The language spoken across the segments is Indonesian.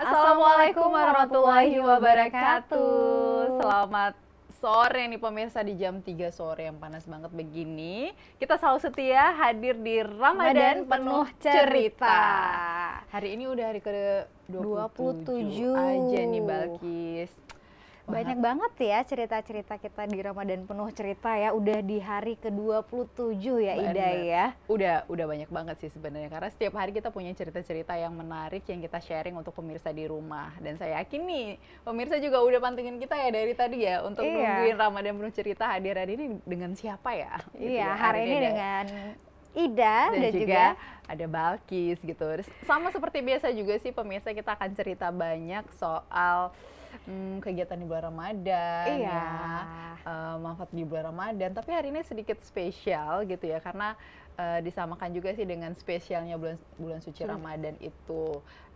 Assalamualaikum warahmatullahi wabarakatuh. Selamat sore nih pemirsa di jam 3 sore yang panas banget begini. Kita selalu setia hadir di Ramadan, penuh cerita. Hari ini udah hari ke 27, 27. aja nih Balkis banyak banget ya cerita-cerita kita di Ramadan penuh cerita ya. Udah di hari ke-27 ya Bener. Ida ya. Udah udah banyak banget sih sebenarnya karena setiap hari kita punya cerita-cerita yang menarik yang kita sharing untuk pemirsa di rumah dan saya yakin nih pemirsa juga udah pantengin kita ya dari tadi ya untuk iya. nungguin Ramadan penuh cerita hadir hari ini dengan siapa ya? Gitu iya, ya. hari ini ada. dengan Ida dan, dan juga, juga ada Balkis gitu. Sama seperti biasa juga sih pemirsa kita akan cerita banyak soal hmm, kegiatan di bulan Ramadan iya. ya, uh, manfaat di bulan Ramadan. Tapi hari ini sedikit spesial gitu ya karena uh, disamakan juga sih dengan spesialnya bulan bulan suci hmm. Ramadan itu.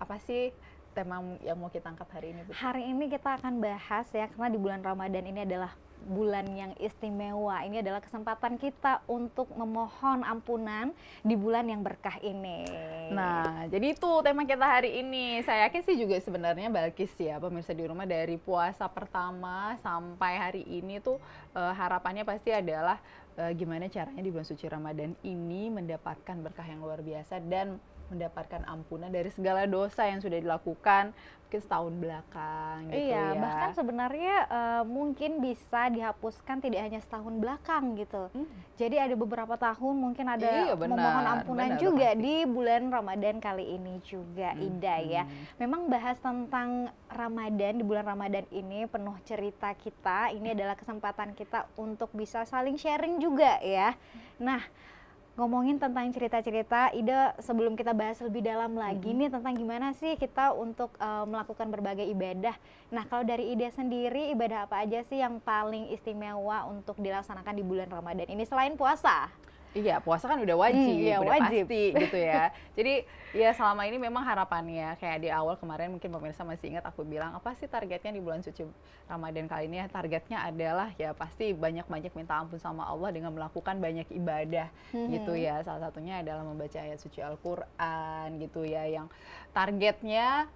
Apa sih tema yang mau kita angkat hari ini? Hari ini kita akan bahas ya karena di bulan Ramadan ini adalah bulan yang istimewa. Ini adalah kesempatan kita untuk memohon ampunan di bulan yang berkah ini. Nah, jadi itu tema kita hari ini. Saya yakin sih juga sebenarnya Balkis ya, pemirsa di rumah dari puasa pertama sampai hari ini tuh uh, harapannya pasti adalah uh, gimana caranya di bulan suci Ramadan ini mendapatkan berkah yang luar biasa dan mendapatkan ampunan dari segala dosa yang sudah dilakukan mungkin setahun belakang gitu iya, ya. bahkan sebenarnya uh, mungkin bisa dihapuskan tidak hanya setahun belakang gitu. Hmm. Jadi ada beberapa tahun mungkin ada iya, benar, memohon ampunan benar, juga di bulan Ramadan kali ini juga hmm. Ida ya. Hmm. Memang bahas tentang Ramadan di bulan Ramadan ini penuh cerita kita. Ini hmm. adalah kesempatan kita untuk bisa saling sharing juga ya. Nah, ngomongin tentang cerita-cerita ide sebelum kita bahas lebih dalam lagi -hmm. nih tentang gimana sih kita untuk uh, melakukan berbagai ibadah. Nah, kalau dari ide sendiri ibadah apa aja sih yang paling istimewa untuk dilaksanakan di bulan Ramadan ini selain puasa? Iya, puasa kan udah wajib, hmm, iya, udah wajib. pasti gitu ya. Jadi ya selama ini memang harapannya kayak di awal kemarin mungkin pemirsa masih ingat aku bilang apa sih targetnya di bulan suci Ramadan kali ini? ya Targetnya adalah ya pasti banyak-banyak minta ampun sama Allah dengan melakukan banyak ibadah hmm. gitu hmm. ya. Salah satunya adalah membaca ayat suci Al-Qur'an gitu ya yang targetnya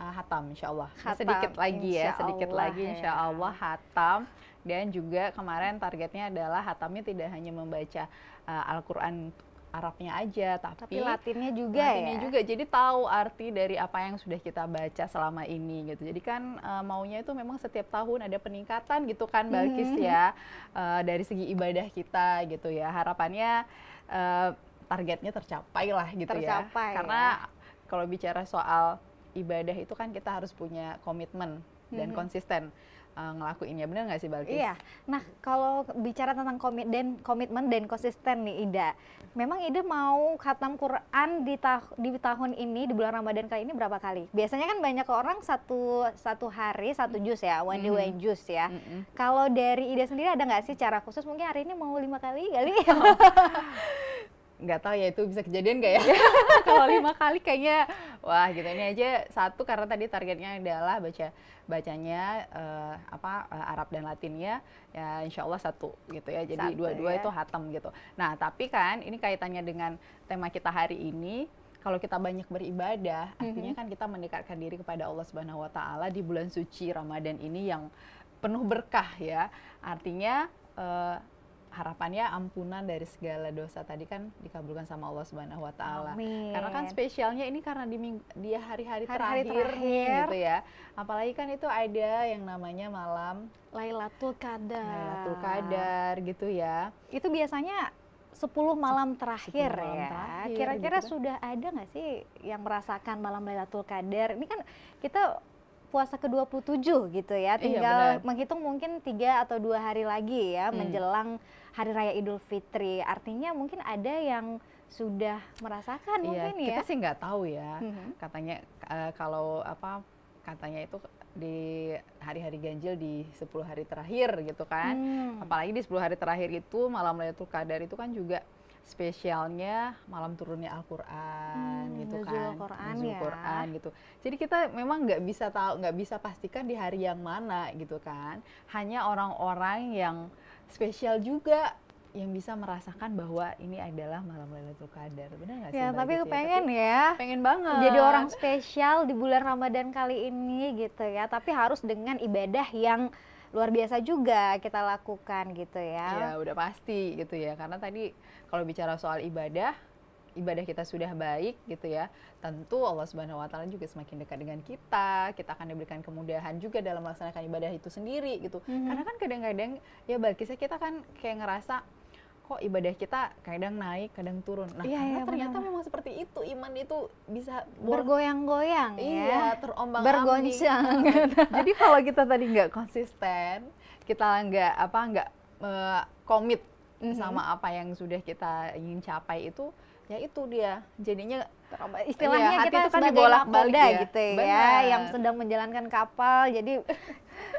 uh, hatam insya Allah ya, hatam, sedikit lagi ya sedikit lagi insya ya. Allah hatam dan juga kemarin targetnya adalah hatamnya tidak hanya membaca uh, Al-Quran Arabnya aja, tapi, tapi Latinnya juga ya? Latinnya ya? juga, jadi tahu arti dari apa yang sudah kita baca selama ini gitu. Jadi kan uh, maunya itu memang setiap tahun ada peningkatan gitu kan Balkis mm -hmm. ya, uh, dari segi ibadah kita gitu ya. Harapannya uh, targetnya tercapai lah gitu ya. tercapai, ya. Karena ya. kalau bicara soal ibadah itu kan kita harus punya komitmen dan mm -hmm. konsisten uh, ngelakuinnya bener nggak sih Balkis? Iya. Nah kalau bicara tentang komit dan komitmen dan konsisten nih Ida, memang Ida mau khatam Quran di, ta di tahun ini di bulan Ramadan kali ini berapa kali? Biasanya kan banyak orang satu satu hari satu jus ya, one day mm -hmm. one jus ya. Mm -hmm. Kalau dari Ida sendiri ada nggak sih cara khusus? Mungkin hari ini mau lima kali kali? Ya? nggak tahu ya itu bisa kejadian nggak ya iya. kalau lima kali kayaknya wah gitu ini aja satu karena tadi targetnya adalah baca bacanya uh, apa uh, Arab dan Latinnya ya insya Allah satu gitu ya jadi dua-dua ya. itu hatam gitu nah tapi kan ini kaitannya dengan tema kita hari ini kalau kita banyak beribadah mm-hmm. artinya kan kita mendekatkan diri kepada Allah Subhanahu Wa Taala di bulan suci Ramadan ini yang penuh berkah ya artinya uh, harapannya ampunan dari segala dosa tadi kan dikabulkan sama Allah Subhanahu wa taala. Karena kan spesialnya ini karena di dia hari-hari terakhir, terakhir gitu ya. Apalagi kan itu ada yang namanya malam Lailatul Qadar. Lailatul Qadar gitu ya. Itu biasanya 10 malam terakhir 10 ya. Kira-kira gitu. sudah ada nggak sih yang merasakan malam Lailatul Qadar? Ini kan kita puasa ke-27 gitu ya. Iya, Tinggal iya, menghitung mungkin tiga atau dua hari lagi ya hmm. menjelang Hari Raya Idul Fitri. Artinya mungkin ada yang sudah merasakan iya, mungkin ya. Kita sih nggak tahu ya. hmm Katanya uh, kalau apa katanya itu di hari-hari ganjil di 10 hari terakhir gitu kan. Hmm. Apalagi di 10 hari terakhir itu malam Lailatul Qadar itu kan juga spesialnya malam turunnya Al-Qur'an hmm, gitu kan. Quran, ya. Quran gitu. Jadi kita memang nggak bisa tahu, nggak bisa pastikan di hari yang mana gitu kan. Hanya orang-orang yang spesial juga yang bisa merasakan bahwa ini adalah malam Lailatul Qadar. Benar nggak sih? Ya, tapi gitu pengen ya. Tapi Pengen banget. Jadi orang spesial di bulan Ramadan kali ini gitu ya. Tapi harus dengan ibadah yang luar biasa juga kita lakukan gitu ya. Iya, udah pasti gitu ya. Karena tadi kalau bicara soal ibadah, ibadah kita sudah baik gitu ya, tentu Allah Subhanahu wa taala juga semakin dekat dengan kita. Kita akan diberikan kemudahan juga dalam melaksanakan ibadah itu sendiri gitu. Mm-hmm. Karena kan kadang-kadang ya saya kita kan kayak ngerasa kok ibadah kita kadang naik, kadang turun. Nah, iya, karena iya, ternyata benar. memang seperti itu iman itu bisa bergoyang-goyang ya. iya, ya. terombang bergoncang. Jadi kalau kita tadi nggak konsisten, kita nggak apa nggak eh, komit mm-hmm. sama apa yang sudah kita ingin capai itu ya itu dia jadinya iya, istilahnya iya, kita itu kan sebagai balik ya. gitu ya yang sedang menjalankan kapal jadi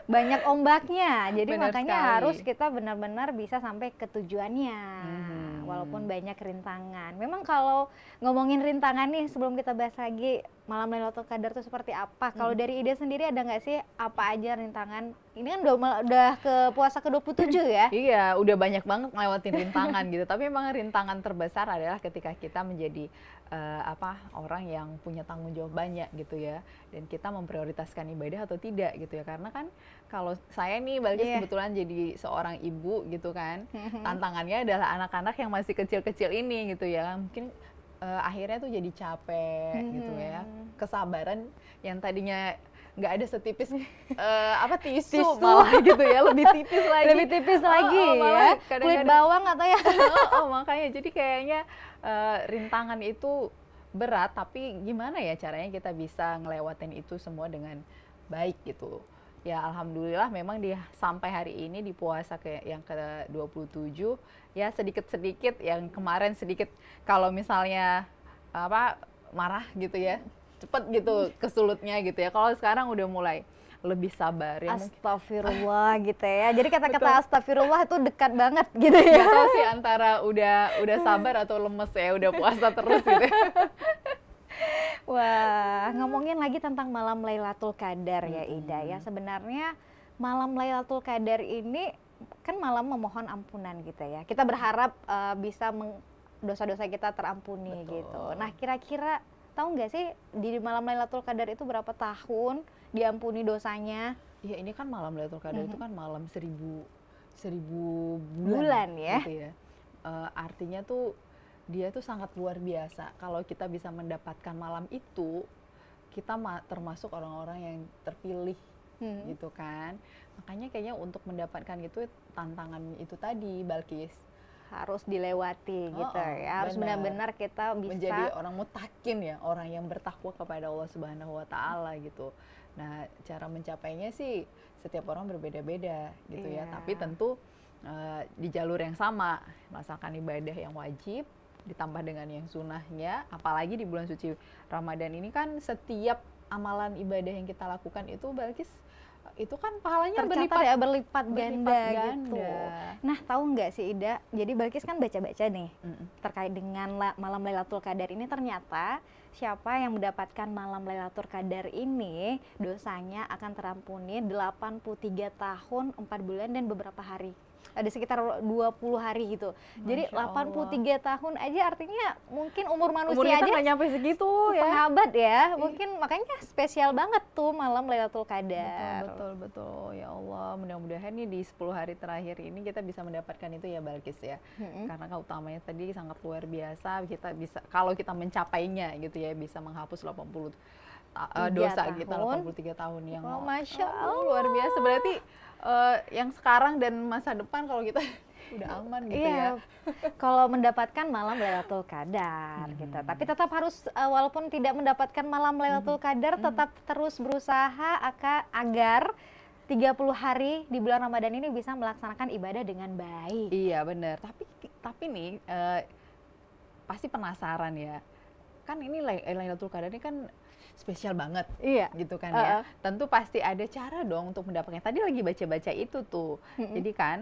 banyak ombaknya. Jadi benar makanya sekali. harus kita benar-benar bisa sampai ke tujuannya. Hmm. Walaupun banyak rintangan. Memang kalau ngomongin rintangan nih sebelum kita bahas lagi malam Lailatul Qadar itu seperti apa? Kalau mhm. dari ide sendiri ada nggak sih apa aja rintangan? Ini kan udah udah ke puasa ke-27 ya. iya, udah banyak banget ngelewatin rintangan gitu. Tapi memang rintangan terbesar adalah ketika kita menjadi uh, apa orang yang punya tanggung jawab banyak gitu ya dan kita memprioritaskan ibadah atau tidak gitu ya karena kan kalau saya nih balik yeah. kebetulan jadi seorang ibu gitu kan mm-hmm. tantangannya adalah anak-anak yang masih kecil-kecil ini gitu ya mungkin uh, akhirnya tuh jadi capek hmm gitu ya kesabaran yang tadinya nggak ada setipis uh, apa tisu, tisu malah gitu ya lebih tipis lagi lebih tipis lagi oh, oh, ya kulit bawang atau ya oh, oh makanya jadi kayaknya Eh, rintangan itu berat, tapi gimana ya caranya kita bisa ngelewatin itu semua dengan baik gitu. Ya alhamdulillah memang di sampai hari ini di puasa ke yang ke-27 ya sedikit-sedikit yang kemarin sedikit kalau misalnya apa marah gitu ya, cepet gitu kesulutnya gitu ya. Kalau sekarang udah mulai lebih sabar ya astagfirullah gitu ya jadi kata-kata astagfirullah itu dekat banget gitu ya Gak tahu sih antara udah udah sabar atau lemes ya udah puasa terus gitu Wah, hmm. ngomongin lagi tentang malam Lailatul Qadar ya hmm. Ida ya. Sebenarnya malam Lailatul Qadar ini kan malam memohon ampunan gitu ya. Kita berharap uh, bisa dosa-dosa kita terampuni Betul. gitu. Nah, kira-kira tahu nggak sih di malam Lailatul Qadar itu berapa tahun? diampuni dosanya. Iya ini kan malam Lailatul Qadar mm -hmm. itu mm-hmm. kan malam seribu seribu bulan, bulan ya. Gitu ya. Uh, artinya tuh dia tuh sangat luar biasa. Kalau kita bisa mendapatkan malam itu, kita termasuk orang-orang yang terpilih hmm. gitu kan. Makanya kayaknya untuk mendapatkan itu tantangan itu tadi, Balkis harus dilewati oh, gitu oh, ya harus benar-benar kita bisa menjadi orang mutakin ya orang yang bertakwa kepada Allah Subhanahu Wa Taala gitu Nah, cara mencapainya sih setiap orang berbeda-beda gitu yeah. ya, iya. tapi tentu uh, di jalur yang sama, masakan ibadah yang wajib ditambah dengan yang sunnahnya, apalagi di bulan suci Ramadan ini kan setiap amalan ibadah yang kita lakukan itu balkis itu kan pahalanya Tercatat berlipat ya berlipat ganda, berlipat ganda gitu. Nah tahu nggak sih Ida? Jadi Balkis kan baca-baca nih mm -hmm. terkait dengan malam Lailatul Qadar ini ternyata Siapa yang mendapatkan malam Lailatul Qadar ini, dosanya akan terampuni 83 tahun, 4 bulan dan beberapa hari ada sekitar 20 hari gitu. Masya Jadi 83 Allah. tahun aja artinya mungkin umur manusia umur kita aja nggak nyampe segitu ya. Penghambat ya. Iya. Mungkin makanya spesial banget tuh malam Lailatul Qadar. Betul, betul betul. Ya Allah, mudah-mudahan nih di 10 hari terakhir ini kita bisa mendapatkan itu ya Balkis ya. Mm -hmm. Karena kan utamanya tadi sangat luar biasa kita bisa kalau kita mencapainya gitu ya bisa menghapus 80 eh, dosa gitu, tahun. kita 83 tahun yang oh, Masya Allah. luar biasa berarti uh, yang sekarang dan masa depan kalau kita udah aman gitu iya. ya. Kalau mendapatkan malam Lailatul Qadar hmm. gitu. Tapi tetap harus uh, walaupun tidak mendapatkan malam Lailatul hmm. Qadar hmm. tetap terus berusaha agar agar 30 hari di bulan Ramadan ini bisa melaksanakan ibadah dengan baik. Iya, benar. Tapi tapi nih uh, pasti penasaran ya. Kan ini Lailatul Qadar ini kan spesial banget iya. gitu kan uh -uh. ya tentu pasti ada cara dong untuk mendapatkan tadi lagi baca-baca itu tuh mm -hmm. jadi kan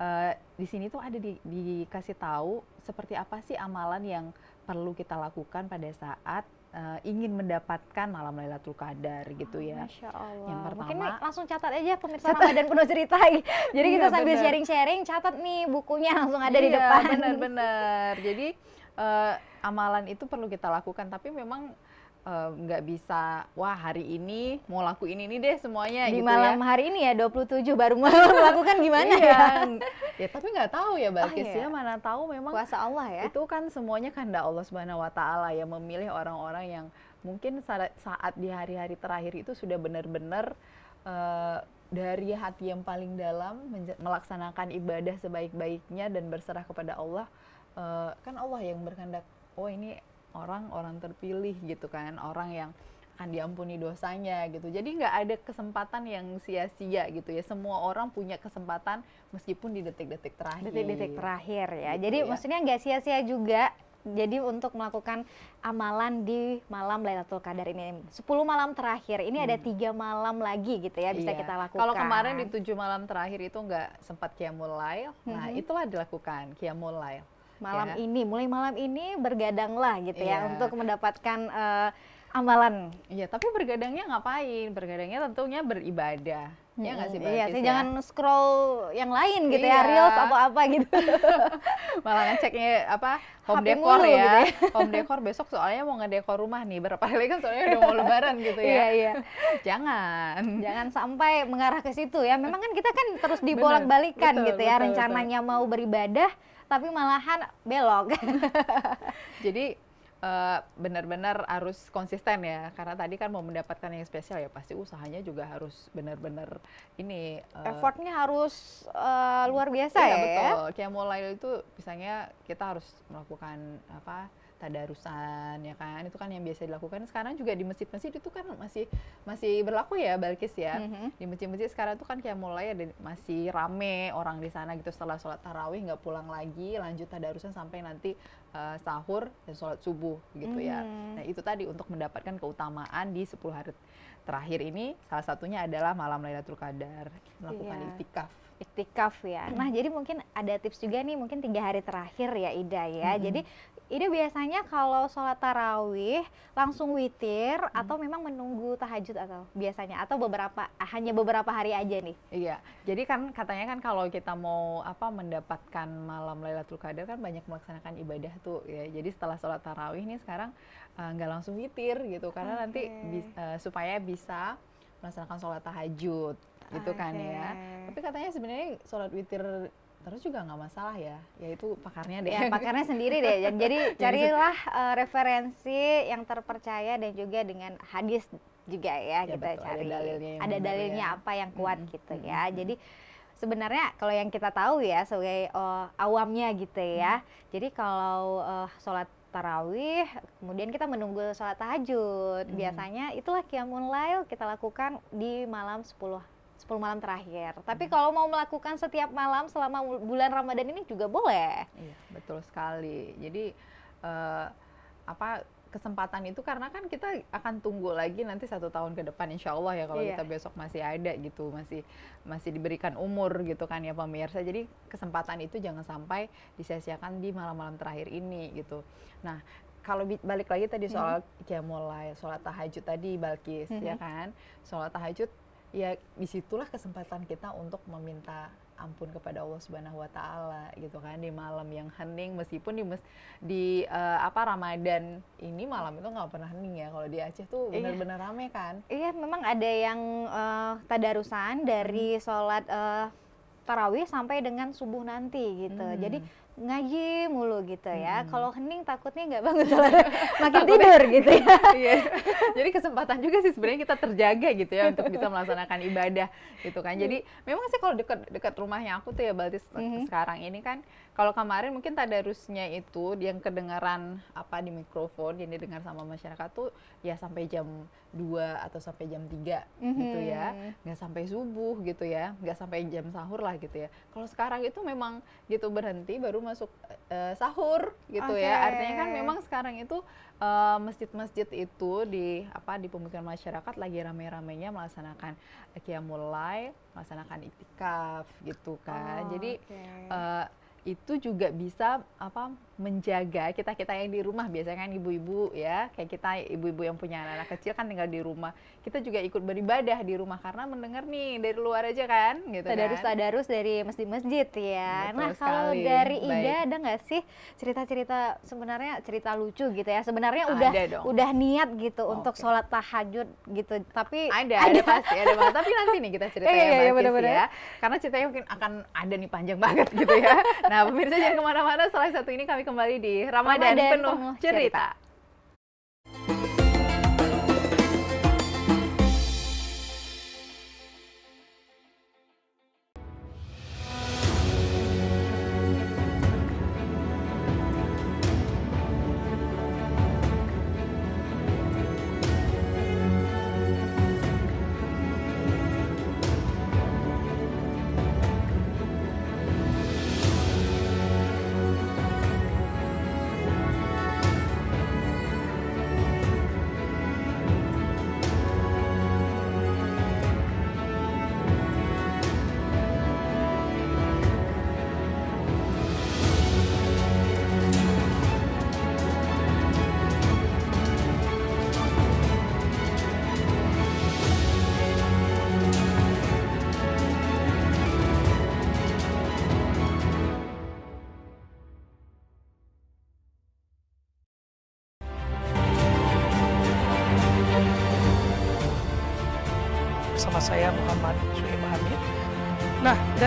uh, di sini tuh ada di, dikasih tahu seperti apa sih amalan yang perlu kita lakukan pada saat uh, ingin mendapatkan malam Lailatul Qadar gitu ah, ya. Masya Allah. Yang pertama, Mungkin langsung catat aja pemirsa dan penuh cerita. Jadi iya, kita sambil sharing-sharing catat nih bukunya langsung ada iya, di depan. benar-benar. Jadi uh, amalan itu perlu kita lakukan tapi memang Eh, nggak uh, bisa wah hari ini mau laku ini deh semuanya di gitu malam ya. hari ini ya 27 baru mau melakukan gimana iya. ya ya tapi nggak tahu ya Balkis oh, iya. ya mana tahu memang kuasa Allah ya itu kan semuanya kehendak Allah Subhanahu Wa Taala ya memilih orang-orang yang mungkin saat, saat di hari-hari terakhir itu sudah benar-benar uh, dari hati yang paling dalam melaksanakan ibadah sebaik-baiknya dan berserah kepada Allah uh, kan Allah yang berkehendak oh ini orang-orang terpilih gitu kan orang yang akan diampuni dosanya gitu jadi nggak ada kesempatan yang sia-sia gitu ya semua orang punya kesempatan meskipun di detik-detik terakhir detik-detik terakhir ya gitu jadi ya. maksudnya nggak sia-sia juga jadi untuk melakukan amalan di malam Lailatul Qadar ini 10 malam terakhir ini hmm. ada tiga malam lagi gitu ya bisa iya. kita lakukan. Kalau kemarin di tujuh malam terakhir itu nggak sempat kiamulail, nah -hmm. nah itulah dilakukan kiamulail malam ya. ini, mulai malam ini bergadanglah gitu ya, ya untuk mendapatkan uh, amalan. Iya, tapi bergadangnya ngapain? Bergadangnya tentunya beribadah. Hmm. Ya nggak sih, Iya, sih, ya? jangan scroll yang lain gitu ya, iya. ya, reels atau apa gitu. Malah ngeceknya apa home decor ya. Gitu ya. home decor besok soalnya mau ngedekor rumah nih, berapa kali kan soalnya udah mau lebaran gitu ya. Iya, iya. jangan. Jangan sampai mengarah ke situ ya. Memang kan kita kan terus dibolak-balikan gitu ya, rencananya betul. mau beribadah tapi malahan belok. Jadi uh, benar-benar harus konsisten ya, karena tadi kan mau mendapatkan yang spesial ya pasti usahanya juga harus benar-benar ini. Uh, Effortnya harus uh, luar biasa iya, ya. Betul. Kayak mulai itu misalnya kita harus melakukan apa? tadarusan ya kan itu kan yang biasa dilakukan sekarang juga di masjid-masjid itu kan masih masih berlaku ya Balkis ya mm-hmm. di masjid-masjid sekarang itu kan kayak mulai ada masih rame orang di sana gitu setelah sholat tarawih nggak pulang lagi lanjut tadarusan sampai nanti uh, sahur dan sholat subuh gitu ya. mm-hmm. ya nah itu tadi untuk mendapatkan keutamaan di 10 hari terakhir ini salah satunya adalah malam Lailatul Qadar melakukan yeah. itikaf Iktikaf ya. Nah, jadi mungkin ada tips juga nih mungkin tiga hari terakhir ya Ida ya. Hmm. Jadi Ida biasanya kalau sholat tarawih langsung witir hmm. atau memang menunggu tahajud atau biasanya atau beberapa ah, hanya beberapa hari aja nih. Iya. Jadi kan katanya kan kalau kita mau apa mendapatkan malam Lailatul Qadar kan banyak melaksanakan ibadah tuh ya. Jadi setelah sholat tarawih nih sekarang eh, nggak uh, langsung witir gitu karena okay. nanti eh, supaya bisa melaksanakan sholat tahajud gitu okay. kan ya. Tapi katanya sebenarnya sholat witir terus juga nggak masalah ya yaitu pakarnya deh ya, pakarnya sendiri deh jadi carilah uh, referensi yang terpercaya dan juga dengan hadis juga ya, ya kita betul, cari ada dalilnya, ada dalilnya ya. apa yang hmm, kuat gitu hmm. gitu ya hmm. jadi sebenarnya kalau yang kita tahu ya sebagai uh, awamnya gitu ya hmm. jadi kalau uh, sholat tarawih, kemudian kita menunggu sholat tahajud. Hmm. Biasanya itulah kiamun lail kita lakukan di malam 10 10 malam terakhir. Tapi hmm. kalau mau melakukan setiap malam selama bulan Ramadan ini juga boleh. Iya, betul sekali. Jadi uh, apa kesempatan itu karena kan kita akan tunggu lagi nanti satu tahun ke depan insya Allah ya kalau iya. kita besok masih ada gitu masih masih diberikan umur gitu kan ya pemirsa jadi kesempatan itu jangan sampai disia-siakan di malam-malam terakhir ini gitu nah kalau balik lagi tadi soal hmm. mulai sholat tahajud tadi Balkis ya hmm. ya kan sholat tahajud ya disitulah kesempatan kita untuk meminta ampun kepada Allah Subhanahu wa taala gitu kan di malam yang hening meskipun di mes, di uh, apa Ramadan ini malam itu nggak pernah hening ya kalau di Aceh tuh iya. benar-benar iya. rame kan. Iya, memang ada yang uh, tadarusan dari hmm. sholat uh, tarawih sampai dengan subuh nanti gitu. Hmm. Jadi ngaji mulu gitu ya. Hmm. Kalau hening takutnya nggak bangun sholat, makin tidur gitu ya. iya. Jadi kesempatan juga sih sebenarnya kita terjaga gitu ya untuk bisa melaksanakan ibadah gitu kan. Jadi hmm. memang sih kalau dekat-dekat rumahnya aku tuh ya berarti hmm. sekarang ini kan kalau kemarin mungkin tadarusnya itu yang kedengaran apa di mikrofon yang didengar sama masyarakat tuh ya sampai jam 2 atau sampai jam 3 hmm. gitu ya. Hmm. Nggak sampai subuh gitu ya, nggak sampai jam sahur lah gitu ya. Kalau sekarang itu memang gitu berhenti baru baru masuk uh, sahur gitu okay. ya. Artinya kan memang sekarang itu eh, masjid-masjid uh, itu di apa di pemukiman masyarakat lagi ramai ramenya melaksanakan kia mulai melaksanakan itikaf gitu kan. Oh, Jadi okay. uh, eh, itu juga bisa apa menjaga kita kita yang di rumah biasanya kan ibu-ibu ya kayak kita ibu-ibu yang punya anak-anak kecil kan tinggal di rumah kita juga ikut beribadah di rumah karena mendengar nih dari luar aja kan gitu tadarus kan? tadarus dari masjid-masjid ya Betul nah sekali. kalau dari Baik. Ida ada nggak sih cerita-cerita sebenarnya cerita lucu gitu ya sebenarnya ada udah dong. udah niat gitu okay. untuk sholat tahajud gitu tapi ada ada, ada pasti ada banget tapi nanti nih kita iya, cerita ya, iya, iya, bener -bener. ya karena ceritanya mungkin akan ada nih panjang banget gitu ya nah pemirsa jangan kemana-mana salah satu ini kami kembali di Ramadan, penuh, cerita.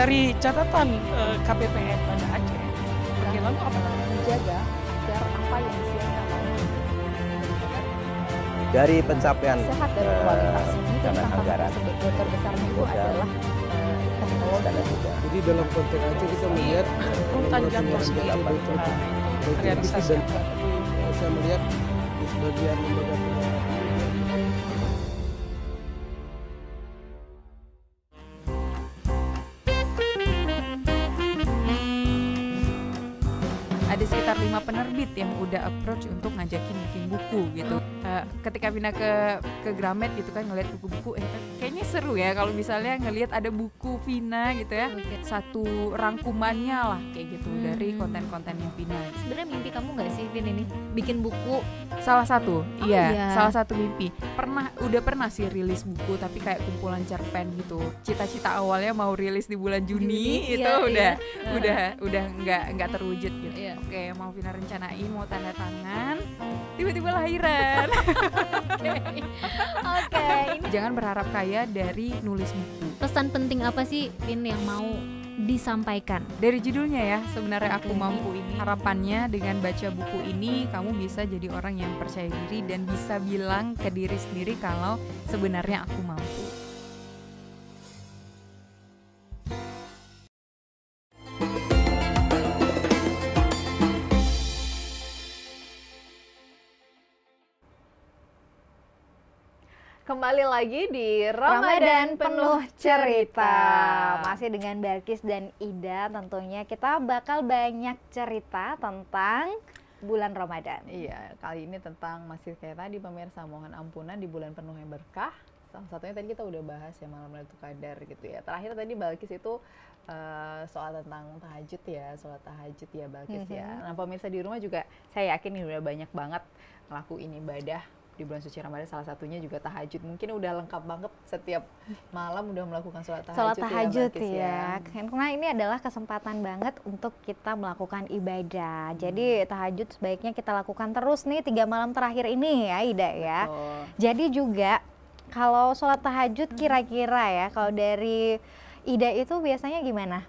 dari catatan uh, eh, KPPN pada Aceh, bagaimana apa yang nah, dijaga agar apa yang disiapkan dari pencapaian sehat dan kualitas eh, ini tantangan anggaran terbesar itu adalah teknologi. Eh, Jadi dalam konteks Aceh kita melihat hutan jatuh sendiri realisasi. Saya melihat di sebagian lembaga pendidikan pindah ke ke Gramet gitu kan ngeliat buku-buku eh kan kayaknya seru ya kalau misalnya ngelihat ada buku Vina gitu ya satu rangkumannya lah kayak gitu hmm. dari konten-kontennya Vina sebenarnya mimpi kamu nggak sih Vin ini bikin buku salah satu oh, iya, iya salah satu mimpi pernah udah pernah sih rilis buku tapi kayak kumpulan cerpen gitu cita-cita awalnya mau rilis di bulan Juni, Juni itu iya, udah iya. udah udah nggak nggak terwujud gitu iya. oke mau Vina rencanain mau tanda tangan tiba-tiba lahiran Oke. Ini... Jangan berharap kaya dari nulis buku. Pesan penting apa sih Vin yang mau disampaikan. Dari judulnya ya, sebenarnya aku mampu ini. Harapannya dengan baca buku ini kamu bisa jadi orang yang percaya diri dan bisa bilang ke diri sendiri kalau sebenarnya aku mampu. kembali lagi di Ramadan, penuh cerita. Masih dengan Balkis dan Ida tentunya kita bakal banyak cerita tentang bulan Ramadan. Iya, kali ini tentang masih kayak tadi pemirsa mohon ampunan di bulan penuh yang berkah. Salah satunya tadi kita udah bahas ya malam itu kadar gitu ya. Terakhir tadi Balkis itu Uh, soal tentang tahajud ya, soal tahajud ya Balkis mm -hmm. ya. Mm-hmm. Nah pemirsa di rumah juga saya yakin ini udah banyak banget ngelakuin ibadah di bulan suci Ramadan salah satunya juga tahajud. Mungkin udah lengkap banget setiap malam udah melakukan sholat tahajud. Sholat ya, tahajud ya, ya. Karena ini adalah kesempatan banget untuk kita melakukan ibadah. Hmm. Jadi tahajud sebaiknya kita lakukan terus nih tiga malam terakhir ini ya Ida ya. Jadi juga kalau sholat tahajud hmm. kira-kira ya kalau dari Ida itu biasanya gimana?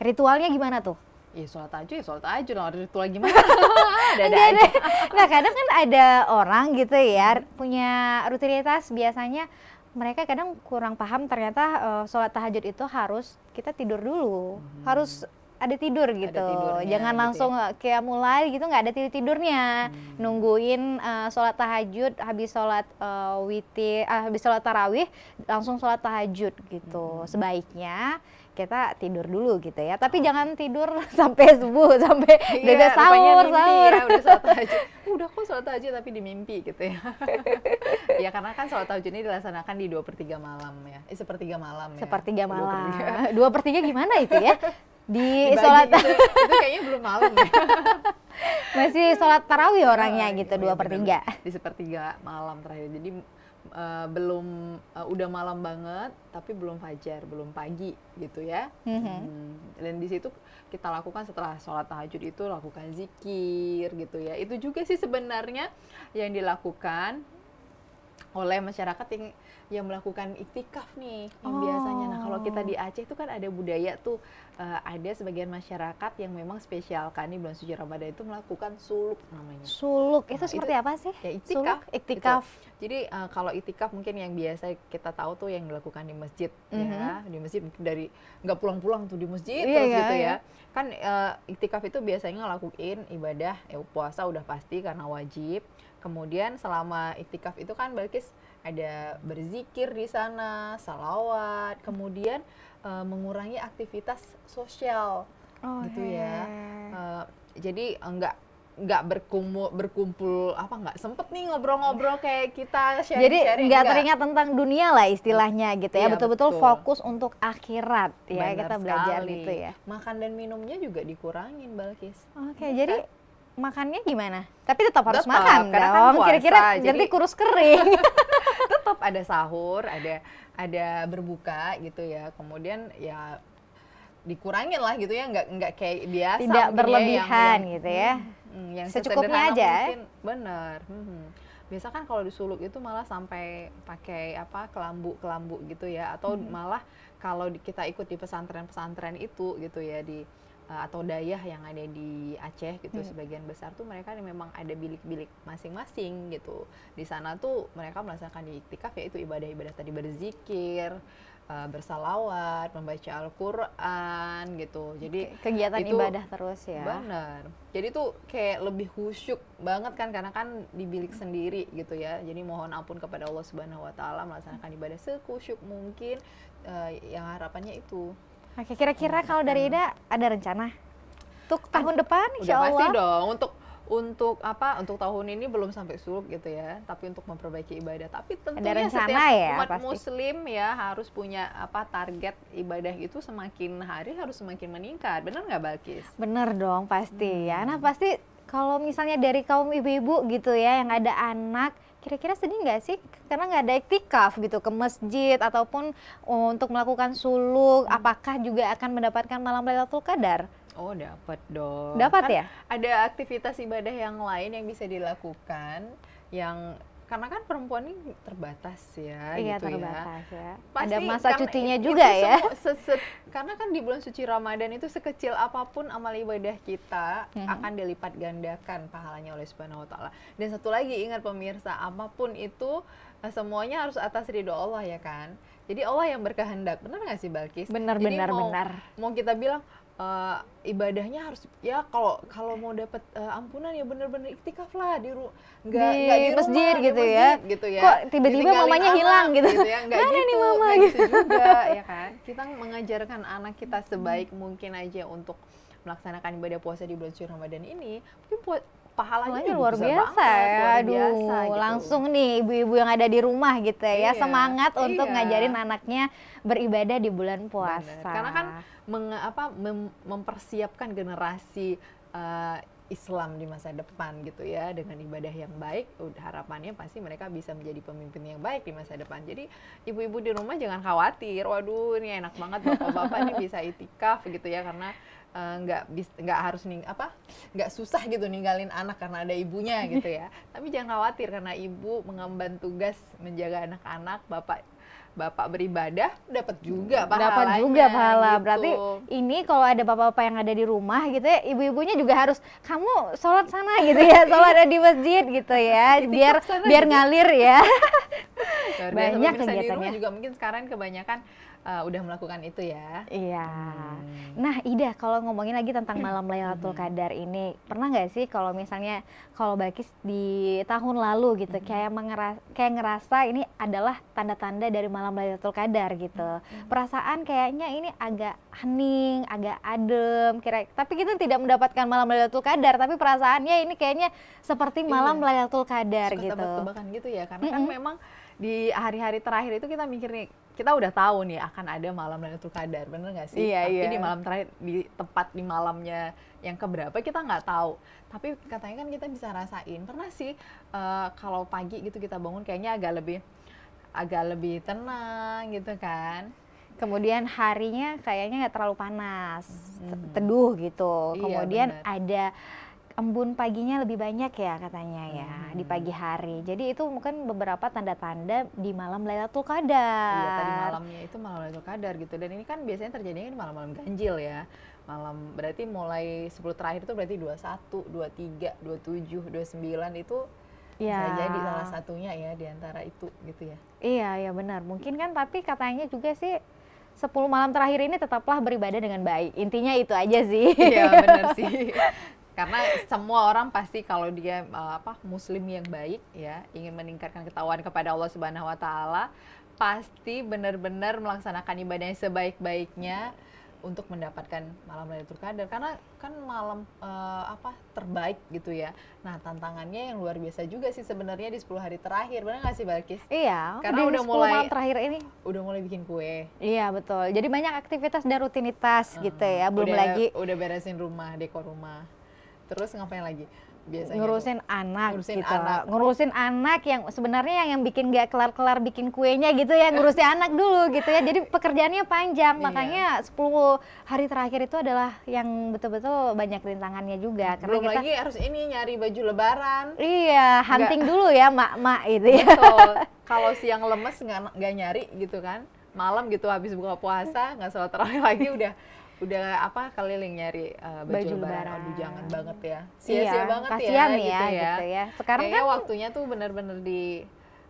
Ritualnya gimana tuh? Iya sholat aja ya sholat aja lah ada ritual gimana? ada ada aja. Nah kadang kan ada orang gitu ya punya rutinitas biasanya mereka kadang kurang paham ternyata uh, sholat tahajud itu harus kita tidur dulu hmm. harus ada tidur gitu ada tidurnya, jangan gitu ya. langsung ya. kayak mulai gitu nggak ada tidur tidurnya hmm. nungguin uh, sholat tahajud habis sholat uh, witi uh, habis sholat tarawih langsung sholat tahajud gitu hmm. sebaiknya kita tidur dulu gitu ya. Tapi oh. jangan tidur sampai subuh, sampai iya, ya, udah sahur, sahur. udah kok sholat tahajud tapi di mimpi gitu ya. ya karena kan sholat tahajud ini dilaksanakan di dua per 3 malam ya. Eh, sepertiga malam ya. Sepertiga malam. dua per 3, gimana itu ya? Di Dibagi sholat. itu, itu kayaknya belum malam ya. Masih sholat tarawih orangnya oh, gitu, 2 iya, iya, per 3. Di sepertiga malam terakhir. Jadi uh, belum uh, udah malam banget tapi belum fajar belum pagi gitu ya mm-hmm. hmm, dan di situ kita lakukan setelah sholat tahajud itu lakukan zikir gitu ya itu juga sih sebenarnya yang dilakukan oleh masyarakat yang yang melakukan iktikaf nih yang oh. biasanya. Nah kalau kita di Aceh itu kan ada budaya tuh uh, ada sebagian masyarakat yang memang spesial kan di bulan suci Ramadan itu melakukan suluk namanya. Suluk itu nah, seperti itu, apa sih? Ya iktikaf. Suluk, iktikaf. Gitu. Jadi uh, kalau iktikaf mungkin yang biasa kita tahu tuh yang dilakukan di masjid mm -hmm. ya mhm. di masjid dari nggak pulang-pulang tuh di masjid yeah, terus yeah, gitu yeah. ya. Iya. Kan uh, iktikaf itu biasanya ngelakuin ibadah ya puasa udah pasti karena wajib Kemudian selama itikaf itu kan Balkis ada berzikir di sana, salawat, kemudian uh, mengurangi aktivitas sosial oh, gitu ya. Uh, jadi enggak enggak berkumpul berkumpul apa enggak sempet nih ngobrol-ngobrol kayak kita sharing, jadi sharing, nggak teringat tentang dunia lah istilahnya gitu ya iya, betul-betul iya, fokus untuk akhirat ya Benar kita belajar gitu sekali. gitu ya makan dan minumnya juga dikurangin Balkis oke okay, iya jadi kan? makannya gimana? Tapi tetap harus tetap, makan kan dong. Kira-kira jadi, kurus kering. tetap ada sahur, ada ada berbuka gitu ya. Kemudian ya dikurangin lah gitu ya, nggak nggak kayak biasa. Tidak ya, berlebihan yang, yang, gitu ya. Hmm, hmm yang secukupnya aja. Mungkin, bener. Hmm, hmm. Biasa kan kalau disuluk itu malah sampai pakai apa kelambu-kelambu gitu ya atau hmm. malah kalau kita ikut di pesantren-pesantren itu gitu ya di Eh, atau dayah yang ada di Aceh gitu hmm. sebagian besar tuh mereka memang ada bilik-bilik masing-masing gitu di sana tuh mereka melaksanakan di iktikaf yaitu ibadah-ibadah tadi berzikir uh, bersalawat membaca Al-Quran gitu jadi kegiatan itu, ibadah terus ya benar jadi tuh kayak lebih khusyuk banget kan karena kan di bilik hmm. sendiri gitu ya jadi mohon ampun kepada Allah Subhanahu Wa Taala melaksanakan ibadah sekusyuk mungkin uh, yang harapannya itu Oke, kira-kira kalau dari Ida ada rencana untuk tahun depan insya Udah pasti dong untuk untuk apa untuk tahun ini belum sampai suluk gitu ya tapi untuk memperbaiki ibadah tapi tentunya Ada rencana setiap ya, umat pasti. muslim ya harus punya apa target ibadah itu semakin hari harus semakin meningkat benar nggak Balkis Bener dong pasti hmm. ya nah hmm. pasti kalau misalnya dari kaum ibu-ibu gitu ya yang ada anak Kira-kira sedih nggak sih karena nggak ada iktikaf gitu ke masjid ataupun oh, untuk melakukan suluk, hmm. apakah juga akan mendapatkan malam Lailatul Qadar? Oh, dapat dong. Dapat kan ya? Ada aktivitas ibadah yang lain yang bisa dilakukan yang karena kan perempuan ini terbatas ya iya, gitu ya. terbatas, ya. ya. Pasti, ada masa kan cutinya juga ya. Seset, karena kan di bulan suci Ramadan itu sekecil apapun amal ibadah kita -hmm. akan dilipat gandakan pahalanya oleh Subhanahu wa taala. Dan satu lagi ingat pemirsa, apapun itu eh, semuanya harus atas ridho Allah ya kan. Jadi Allah yang berkehendak. Benar nggak sih Balkis? Benar benar mau, benar. Mau kita bilang uh, ibadahnya harus ya kalau kalau mau dapat uh, eh, ampunan ya bener-bener iktikaf lah di ru nggak di, nggak di rumah, masjid di gitu masjid, ya gitu ya kok tiba-tiba mamanya anak, hilang gitu, gitu ya. nggak mana gitu, nih mama gitu, gitu, juga ya kan kita mengajarkan anak kita sebaik hmm. mungkin aja untuk melaksanakan ibadah puasa di bulan suci Ramadan ini, mungkin pahalanya luar biasa banget, ya. Luar biasa, Aduh, gitu. langsung nih ibu-ibu yang ada di rumah gitu ya, iya, semangat iya. untuk ngajarin anaknya beribadah di bulan puasa. Bener. Karena kan meng, apa, mem, mempersiapkan generasi uh, Islam di masa depan gitu ya dengan ibadah yang baik harapannya pasti mereka bisa menjadi pemimpin yang baik di masa depan jadi ibu-ibu di rumah jangan khawatir waduh ini enak banget bapak-bapak ini bisa itikaf gitu ya karena Eh, nggak uh, nggak harus nih apa nggak susah gitu ninggalin anak karena ada ibunya gitu ya tapi jangan khawatir karena ibu mengemban tugas menjaga anak-anak bapak bapak beribadah dapat juga pahala dapat juga pahala gitu. berarti ini kalau ada bapak-bapak yang ada di rumah gitu ya ibu-ibunya juga harus kamu sholat sana gitu ya sholat ada di masjid gitu ya biar biar gitu. ngalir ya banyak kegiatannya juga mungkin sekarang kebanyakan uh, udah melakukan itu ya. Iya. Hmm. Nah, Ida, kalau ngomongin lagi tentang hmm. malam Lailatul hmm. Qadar ini, pernah nggak sih kalau misalnya kalau Bakis di tahun lalu gitu hmm. kayak mengeras kayak ngerasa ini adalah tanda-tanda dari malam Lailatul Qadar gitu. Perasaan kayaknya ini agak hening, agak adem, kira tapi kita tidak mendapatkan malam Lailatul Qadar, tapi perasaannya ini kayaknya seperti iya. malam iya. Lailatul Qadar Suka gitu. tebak gitu ya, karena -hmm. kan memang di hari-hari terakhir itu kita mikir nih kita udah tahu nih akan ada malam dan itu kadar bener nggak sih? Iya, Tapi iya. di malam terakhir di tempat di malamnya yang keberapa kita nggak tahu. Tapi katanya kan kita bisa rasain. Pernah sih uh, kalau pagi gitu kita bangun kayaknya agak lebih agak lebih tenang gitu kan. Kemudian harinya kayaknya nggak terlalu panas, hmm. teduh gitu. Iya, Kemudian ada embun paginya lebih banyak ya katanya ya hmm. di pagi hari. Jadi itu mungkin beberapa tanda-tanda di malam Lailatul Qadar. Iya, tadi malamnya itu malam Lailatul Qadar gitu. Dan ini kan biasanya terjadinya di malam-malam ganjil ya. Malam berarti mulai 10 terakhir itu berarti 21, 23, 27, 29 itu ya. bisa iya. jadi salah satunya ya di antara itu gitu ya. Iya, ya benar. Mungkin kan tapi katanya juga sih 10 malam terakhir ini tetaplah beribadah dengan baik. Intinya itu aja sih. Iya, benar sih. karena semua orang pasti kalau dia uh, apa muslim yang baik ya ingin meningkatkan ketahuan kepada Allah Subhanahu wa taala pasti benar-benar melaksanakan ibadahnya sebaik-baiknya untuk mendapatkan malam Lailatul Qadar karena kan malam uh, apa terbaik gitu ya. Nah, tantangannya yang luar biasa juga sih sebenarnya di 10 hari terakhir. Benar nggak sih Balkis? Iya. Karena udah mulai malam terakhir ini udah mulai bikin kue. Iya, betul. Jadi banyak aktivitas dan rutinitas hmm, gitu ya, belum udah, lagi udah beresin rumah, dekor rumah. Terus ngapain lagi? Biasanya ngurusin tuh. anak ngurusin gitu. Anak. Ngurusin anak yang sebenarnya yang yang bikin gak kelar-kelar bikin kuenya gitu ya, ngurusin anak dulu gitu ya. Jadi pekerjaannya panjang, iya. makanya sepuluh 10 hari terakhir itu adalah yang betul-betul banyak rintangannya juga. Karena Belum kita, lagi harus ini nyari baju lebaran. Iya, hunting Enggak. dulu ya mak-mak itu ya. Kalau siang lemes nggak nyari gitu kan malam gitu habis buka puasa nggak sholat terawih lagi udah udah apa keliling nyari uh, baju, baju lebaran. Aduh jangan banget ya. Iya, Sia-sia iya, banget ya, ya gitu ya. Gitu ya. Sekarang Kayaknya kan waktunya tuh bener-bener di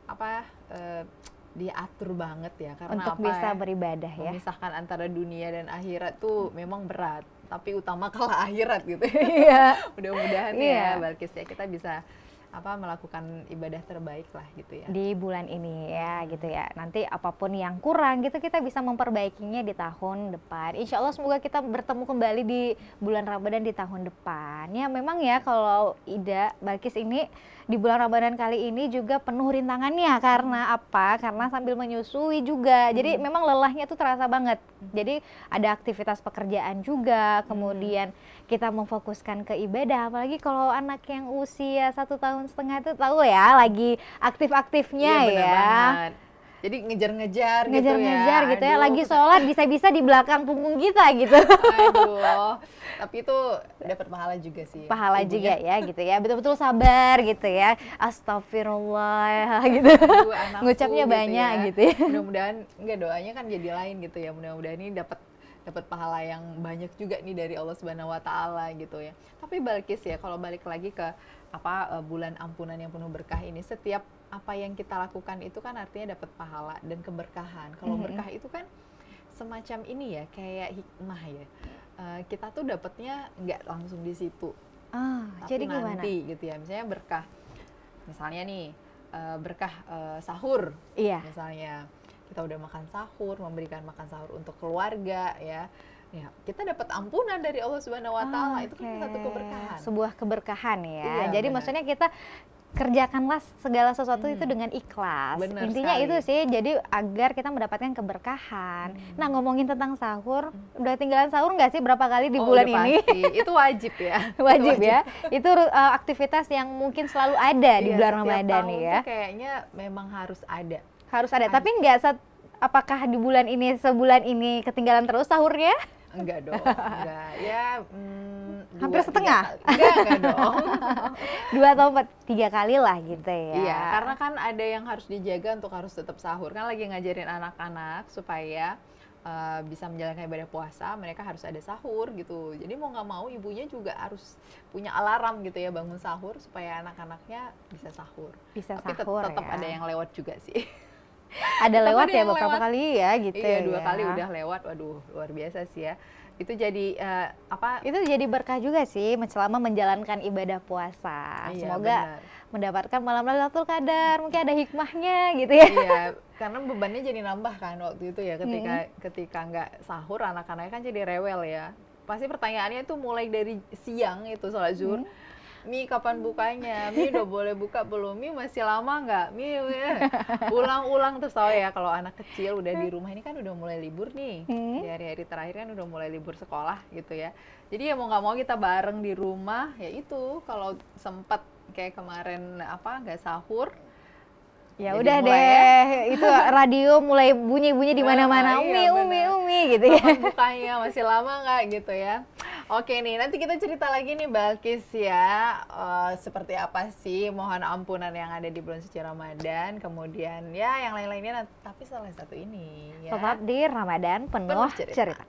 apa uh, diatur banget ya karena untuk apa bisa ya, beribadah ya. Memisahkan antara dunia dan akhirat tuh memang berat, tapi utama kalau akhirat gitu. Iya. Mudah-mudahan ya, iya. ya Balkis ya kita bisa apa melakukan ibadah terbaik lah gitu ya di bulan ini ya gitu ya nanti apapun yang kurang gitu kita bisa memperbaikinya di tahun depan insya Allah semoga kita bertemu kembali di bulan Ramadan di tahun depan ya memang ya kalau Ida Balkis ini di bulan Ramadan kali ini juga penuh rintangannya karena hmm. apa? Karena sambil menyusui juga. Jadi hmm. memang lelahnya tuh terasa banget. Jadi ada aktivitas pekerjaan juga, hmm. kemudian kita memfokuskan ke ibadah. Apalagi kalau anak yang usia satu tahun setengah itu tahu ya, lagi aktif-aktifnya ya. ya. banget. Jadi ngejar-ngejar gitu ngejar ya. Ngejar-ngejar gitu ya. Lagi sholat bisa-bisa di belakang punggung kita gitu. Aduh. Tapi itu dapat pahala juga sih. Pahala ibunya. juga ya gitu ya. Betul-betul sabar gitu ya. Astagfirullah gitu. Aduh, Ngucapnya gitu banyak ya. gitu ya. Mudah-mudahan enggak doanya kan jadi lain gitu ya. Mudah-mudahan ini dapat dapat pahala yang banyak juga nih dari Allah Subhanahu wa taala gitu ya. Tapi balik ya kalau balik lagi ke apa eh, bulan ampunan yang penuh berkah ini setiap apa yang kita lakukan itu kan artinya dapat pahala dan keberkahan. Kalau hmm berkah itu kan semacam ini ya, kayak hikmah ya. Uh, kita tuh dapatnya nggak langsung di situ. Ah, Tapi jadi nanti, gimana? gitu ya. Misalnya berkah, misalnya nih uh, berkah uh, sahur, iya. misalnya kita udah makan sahur, memberikan makan sahur untuk keluarga ya ya kita dapat ampunan dari Allah Subhanahu wa taala oh, itu kan satu keberkahan. Sebuah keberkahan ya. Iya, Jadi benar. maksudnya kita kerjakanlah segala sesuatu hmm. itu dengan ikhlas. Benar Intinya sekali. itu sih, jadi agar kita mendapatkan keberkahan. Hmm. Nah ngomongin tentang sahur, hmm. udah tinggalan sahur nggak sih berapa kali di oh, bulan ini? Pasti. Itu wajib ya. wajib, wajib ya. Itu uh, aktivitas yang mungkin selalu ada di ya, bulan Ramadan tahun ya. Kayaknya memang harus ada. Harus ada. Harus. Tapi nggak saat, apakah di bulan ini sebulan ini ketinggalan terus sahurnya? Enggak dong. enggak. Ya. Hmm, hampir setengah enggak, enggak dong dua atau tiga kali lah gitu ya iya karena kan ada yang harus dijaga untuk harus tetap sahur kan lagi ngajarin anak-anak supaya Uh, bisa menjalankan ibadah puasa, mereka harus ada sahur gitu. Jadi mau nggak mau ibunya juga harus punya alarm gitu ya bangun sahur supaya anak-anaknya bisa sahur. Bisa Tapi sahur tetap ya. ada yang lewat juga sih ada lewat ya beberapa kali ya gitu iya, dua ya. kali udah lewat waduh luar biasa sih ya itu jadi uh, apa itu jadi berkah juga sih selama menjalankan ibadah puasa iya, semoga benar. mendapatkan malam Lailatul Qadar mungkin ada hikmahnya gitu ya iya karena bebannya jadi nambah kan waktu itu ya ketika hmm. ketika nggak sahur anak-anaknya kan jadi rewel ya pasti pertanyaannya itu mulai dari siang itu sholat zuhur hmm Mi kapan bukanya? Mi udah boleh buka belum? Mi masih lama nggak? Mi ulang-ulang terus tau oh ya kalau anak kecil udah di rumah ini kan udah mulai libur nih. Hmm. hari-hari terakhir kan udah mulai libur sekolah gitu ya. Jadi ya mau nggak mau kita bareng di rumah ya itu kalau sempat kayak kemarin apa nggak sahur ya Jadi udah ya. deh ya. itu radio mulai bunyi bunyi di nah, mana mana iya umi umi umi gitu ya bukanya masih lama nggak gitu ya Oke nih, nanti kita cerita lagi nih Balkis ya, uh, seperti apa sih mohon ampunan yang ada di bulan suci Ramadan, kemudian ya yang lain-lainnya, tapi salah satu ini ya. Tetap di Ramadan penuh, penuh cerita. cerita.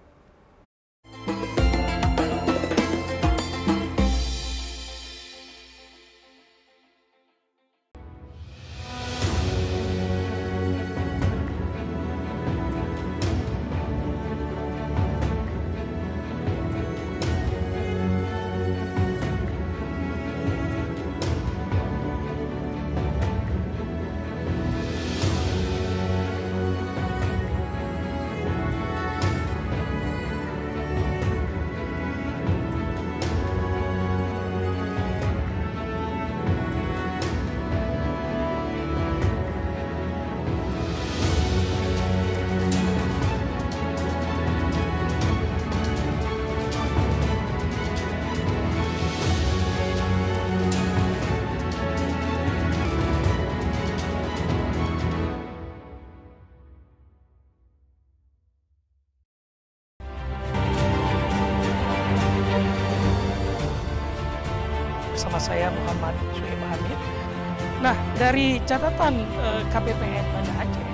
dari catatan uh, eh, KPPN pada Aceh,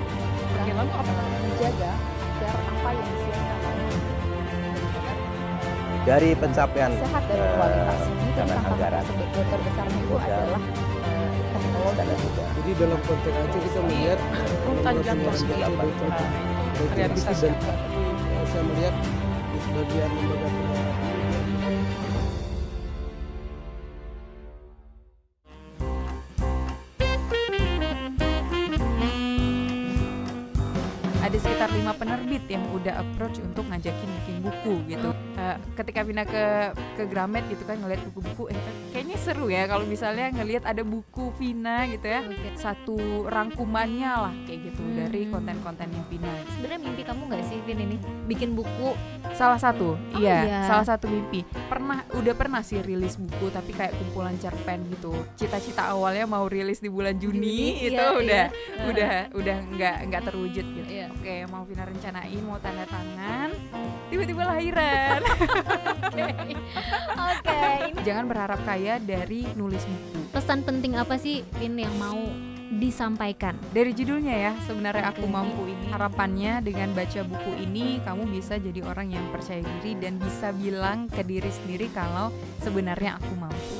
bagaimana apa yang dijaga agar apa yang disiapkan dari pencapaian sehat dan kualitas eh, ini tentang anggaran terbesar itu adalah eh, Jadi dalam konteks Aceh kita melihat jantung sendiri tanjang nah, realisasi. Saya melihat di sebagian lembaga penyiaran ketika pindah ke ke Gramet gitu kan ngeliat buku-buku eh kan seru ya kalau misalnya ngelihat ada buku Vina gitu ya satu rangkumannya lah kayak gitu hmm. dari konten-kontennya Vina sebenarnya mimpi kamu nggak sih Vin ini bikin buku salah satu oh, iya, iya salah satu mimpi pernah udah pernah sih rilis buku tapi kayak kumpulan cerpen gitu cita-cita awalnya mau rilis di bulan Juni, Juni itu iya, udah, iya. udah udah udah nggak nggak terwujud gitu iya. oke mau Vina rencanain mau tanda tangan tiba-tiba lahiran oke okay. okay. jangan berharap kaya dan dari nulis buku. Pesan penting apa sih Pin yang mau disampaikan. Dari judulnya ya, sebenarnya aku mampu ini. Harapannya dengan baca buku ini kamu bisa jadi orang yang percaya diri dan bisa bilang ke diri sendiri kalau sebenarnya aku mampu.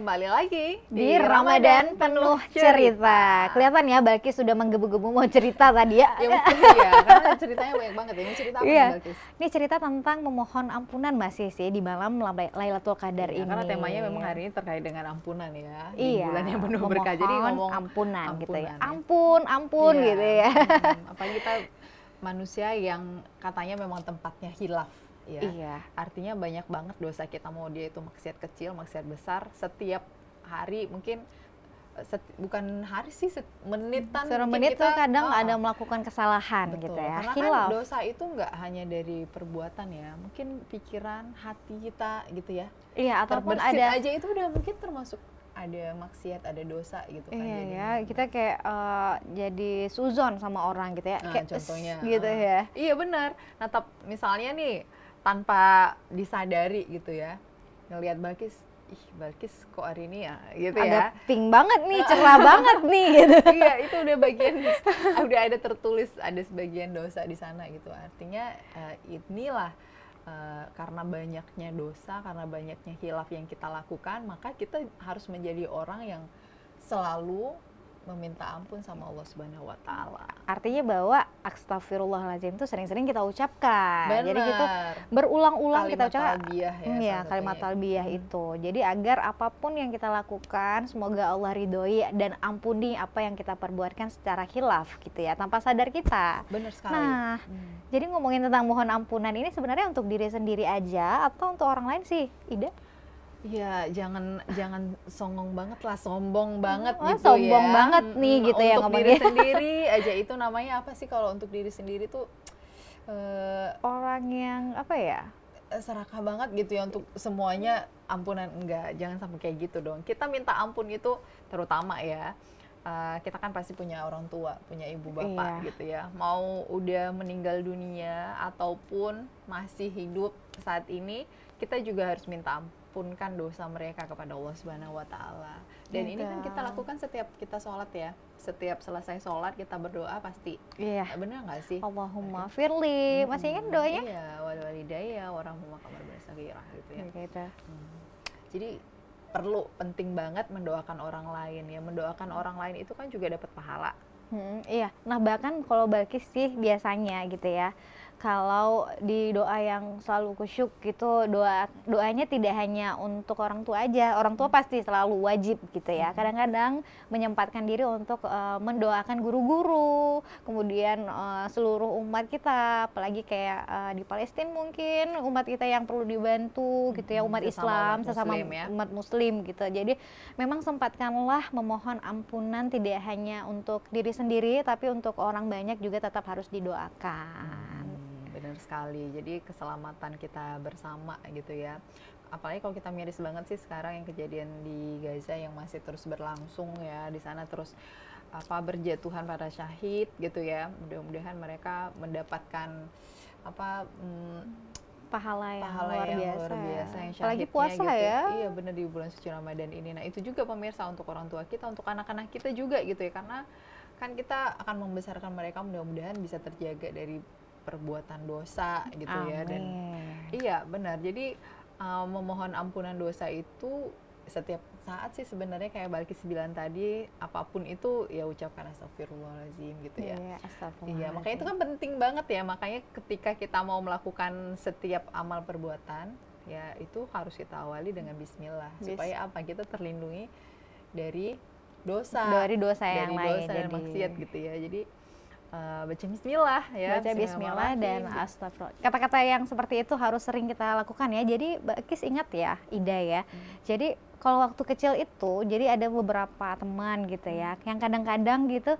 kembali lagi di, di Ramadan, penuh cerita. cerita. Kelihatan ya Balkis sudah menggebu-gebu mau cerita tadi ya. ya mungkin ya, karena ceritanya banyak banget ya. Ini cerita apa ya. Balkis? Ini cerita tentang memohon ampunan Mbak Sisi di malam Lailatul Qadar ya, ini. Karena temanya memang hari ini terkait dengan ampunan ya. Di iya. bulan yang penuh berkah. Jadi ngomong ampunan, ampunan gitu ya. ya. Ampun, ampun ya, gitu ya. Apa apalagi kita manusia yang katanya memang tempatnya hilaf ya. Iya. Artinya banyak banget dosa kita mau dia itu maksiat kecil, maksiat besar setiap hari mungkin eh, set, bukan hari sih set, menitan Seru menit kita, tuh kadang oh, ada melakukan kesalahan gitu betul, gitu ya karena kan dosa itu nggak hanya dari perbuatan ya mungkin pikiran hati kita gitu ya iya ataupun ada aja itu udah mungkin termasuk ada maksiat ada dosa gitu kan iya jadi, ya kita kayak uh, jadi suzon sama orang gitu ya nah, kayak contohnya gitu ya iya benar nah tap misalnya nih tanpa disadari gitu ya ngelihat Balkis ih Balkis kok hari ini ya gitu ada ya pink banget nih cerah banget nih gitu iya itu udah bagian udah ada tertulis ada sebagian dosa di sana gitu artinya uh, inilah uh, karena banyaknya dosa karena banyaknya hilaf yang kita lakukan maka kita harus menjadi orang yang selalu meminta ampun sama Allah Subhanahu wa taala. Artinya bahwa astagfirullahalazim itu sering-sering kita ucapkan. Bener. Jadi gitu berulang-ulang kita ucapkan. Talbiyah ya. Iya, kalimat ya. talbiyah hmm. itu. Jadi agar apapun yang kita lakukan semoga Allah ridhoi dan ampuni apa yang kita perbuatkan secara khilaf gitu ya, tanpa sadar kita. Benar sekali. Nah, hmm. jadi ngomongin tentang mohon ampunan ini sebenarnya untuk diri sendiri aja atau untuk orang lain sih, Ida? Ya jangan jangan songong banget lah, sombong banget oh, gitu sombong ya. Sombong banget nih hmm, gitu untuk ya Untuk diri sendiri aja itu namanya apa sih kalau untuk diri sendiri tuh uh, orang yang apa ya? Eh, serakah banget gitu ya untuk semuanya ampunan enggak jangan sampai kayak gitu dong kita minta ampun itu terutama ya uh, kita kan pasti punya orang tua punya ibu bapak iya. gitu ya mau udah meninggal dunia ataupun masih hidup saat ini kita juga harus minta ampun ampunkan dosa mereka kepada Allah Subhanahu wa taala. Dan ini kan kita lakukan setiap kita sholat ya. Setiap selesai sholat kita berdoa pasti. Iya. Yeah. Benar nggak sih? Allahumma firli. Hmm. Masih ingat iya, doanya? Iya, wal walidayya warahmuma kama rabbayani gitu ya. Gitu. Hmm. Jadi perlu penting banget mendoakan orang lain ya. Mendoakan orang lain itu kan juga dapat pahala. Hmm, iya. Nah, bahkan kalau Balkis sih biasanya gitu ya kalau di doa yang selalu kusyuk gitu doa doanya tidak hanya untuk orang tua aja orang tua pasti selalu wajib gitu ya mm-hmm. kadang-kadang menyempatkan diri untuk uh, mendoakan guru-guru kemudian uh, seluruh umat kita apalagi kayak uh, di Palestina mungkin umat kita yang perlu dibantu gitu ya mm-hmm. umat sesama Islam muslim, sesama ya. umat Muslim gitu jadi memang sempatkanlah memohon ampunan tidak hanya untuk diri sendiri tapi untuk orang banyak juga tetap harus didoakan. Hmm sekali. Jadi keselamatan kita bersama gitu ya. Apalagi kalau kita miris banget sih sekarang yang kejadian di Gaza yang masih terus berlangsung ya di sana terus apa berjatuhan para syahid gitu ya. Mudah-mudahan mereka mendapatkan apa hmm, pahala yang pahala luar yang biasa. Luar biasa yang Apalagi puasa gitu. ya. ya. Iya benar di bulan suci Ramadan ini. Nah, itu juga pemirsa untuk orang tua kita, untuk anak-anak kita juga gitu ya. Karena kan kita akan membesarkan mereka mudah-mudahan bisa terjaga dari perbuatan dosa gitu Amin. ya dan iya benar jadi uh, memohon ampunan dosa itu setiap saat sih sebenarnya kayak balik sembilan tadi apapun itu ya ucapkan astagfirullahalazim gitu ya. Iya, Iya, makanya itu kan penting banget ya. Makanya ketika kita mau melakukan setiap amal perbuatan ya itu harus kita awali dengan bismillah Bis. supaya apa? Kita terlindungi dari dosa. Dari dosa yang dari lain dosa jadi... maksiat gitu ya. Jadi Eh, baca bismillah ya. Baca bismillah dan astagfirullah. Kata-kata yang seperti itu harus sering kita lakukan ya. Jadi Kis ingat ya, Ida ya. Hmm. Jadi kalau waktu kecil itu jadi ada beberapa teman gitu ya hmm. yang kadang-kadang gitu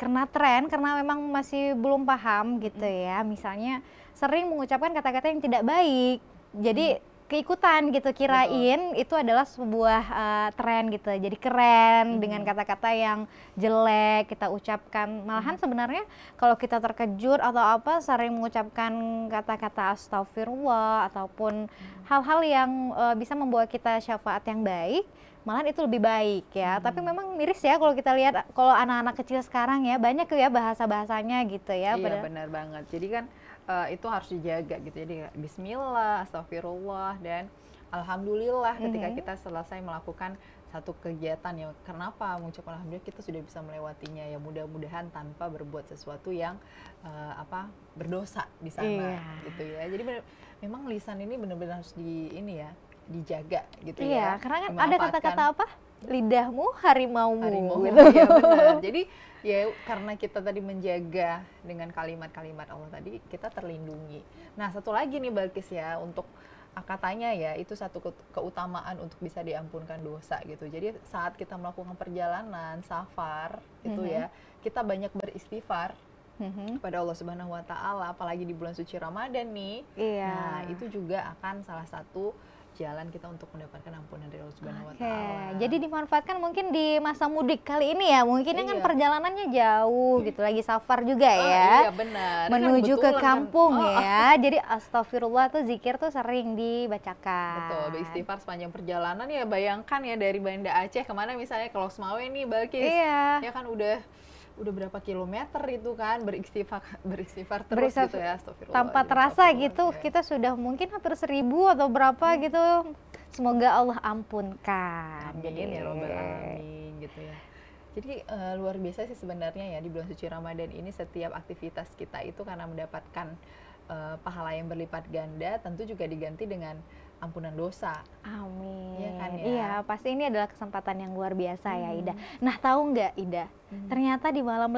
karena tren karena memang masih belum paham gitu hmm. ya. Misalnya sering mengucapkan kata-kata yang tidak baik. Jadi hmm keikutan gitu kirain Betul. itu adalah sebuah uh, tren gitu jadi keren hmm. dengan kata-kata yang jelek kita ucapkan malahan hmm. sebenarnya kalau kita terkejut atau apa sering mengucapkan kata-kata astagfirullah ataupun hmm. hal-hal hmm. yang uh, bisa membuat kita syafaat yang baik malahan itu lebih baik ya. Hmm. Tapi memang miris ya kalau kita lihat kalau anak-anak kecil sekarang ya banyak ya bahasa-bahasanya gitu ya. Iya benar banget. Jadi kan uh, itu harus dijaga gitu. Jadi bismillah, astagfirullah dan alhamdulillah ketika mm -hmm. kita selesai melakukan satu kegiatan ya kenapa mengucapkan alhamdulillah kita sudah bisa melewatinya ya mudah-mudahan tanpa berbuat sesuatu yang uh, apa berdosa di sana yeah. gitu ya jadi memang lisan ini benar-benar harus di ini ya dijaga gitu yeah, ya karena kan ada kata-kata apa lidahmu harimaumu. Harimau, gitu. ya benar. Jadi ya karena kita tadi menjaga dengan kalimat-kalimat Allah tadi kita terlindungi. Nah satu lagi nih Balkis ya untuk katanya ya itu satu keutamaan untuk bisa diampunkan dosa gitu. Jadi saat kita melakukan perjalanan safar itu mm -hmm. ya kita banyak beristighfar mm kepada Allah Subhanahu wa taala apalagi di bulan suci Ramadan nih. Iya. Nah, itu juga akan salah satu jalan kita untuk mendapatkan ampunan dari Allah Subhanahu wa Jadi dimanfaatkan mungkin di masa mudik kali ini ya. Mungkin kan iya. kan perjalanannya jauh gitu lagi safar juga oh, ya. Iya benar. Kan Menuju kan ke kampung kan. oh. ya. Jadi astagfirullah tuh zikir tuh sering dibacakan. Betul, beristighfar sepanjang perjalanan ya bayangkan ya dari Banda Aceh kemana misalnya ke Losmawe nih Balkis. Iya. Ya kan udah udah berapa kilometer itu kan beristighfar beristighfar terus itu gitu ya tanpa gitu, terasa gitu ya. kita sudah mungkin hampir seribu atau berapa hmm. gitu semoga Allah ampunkan amin ya robbal iya. alamin gitu ya jadi uh, luar biasa sih sebenarnya ya di bulan suci Ramadan ini setiap aktivitas kita itu karena mendapatkan uh, pahala yang berlipat ganda tentu juga diganti dengan ampunan dosa. Amin. Iya kan ya. Iya, pasti ini adalah kesempatan yang luar biasa hmm. ya Ida. Hmm. Nah, tahu nggak Ida? Hmm. Ternyata di malam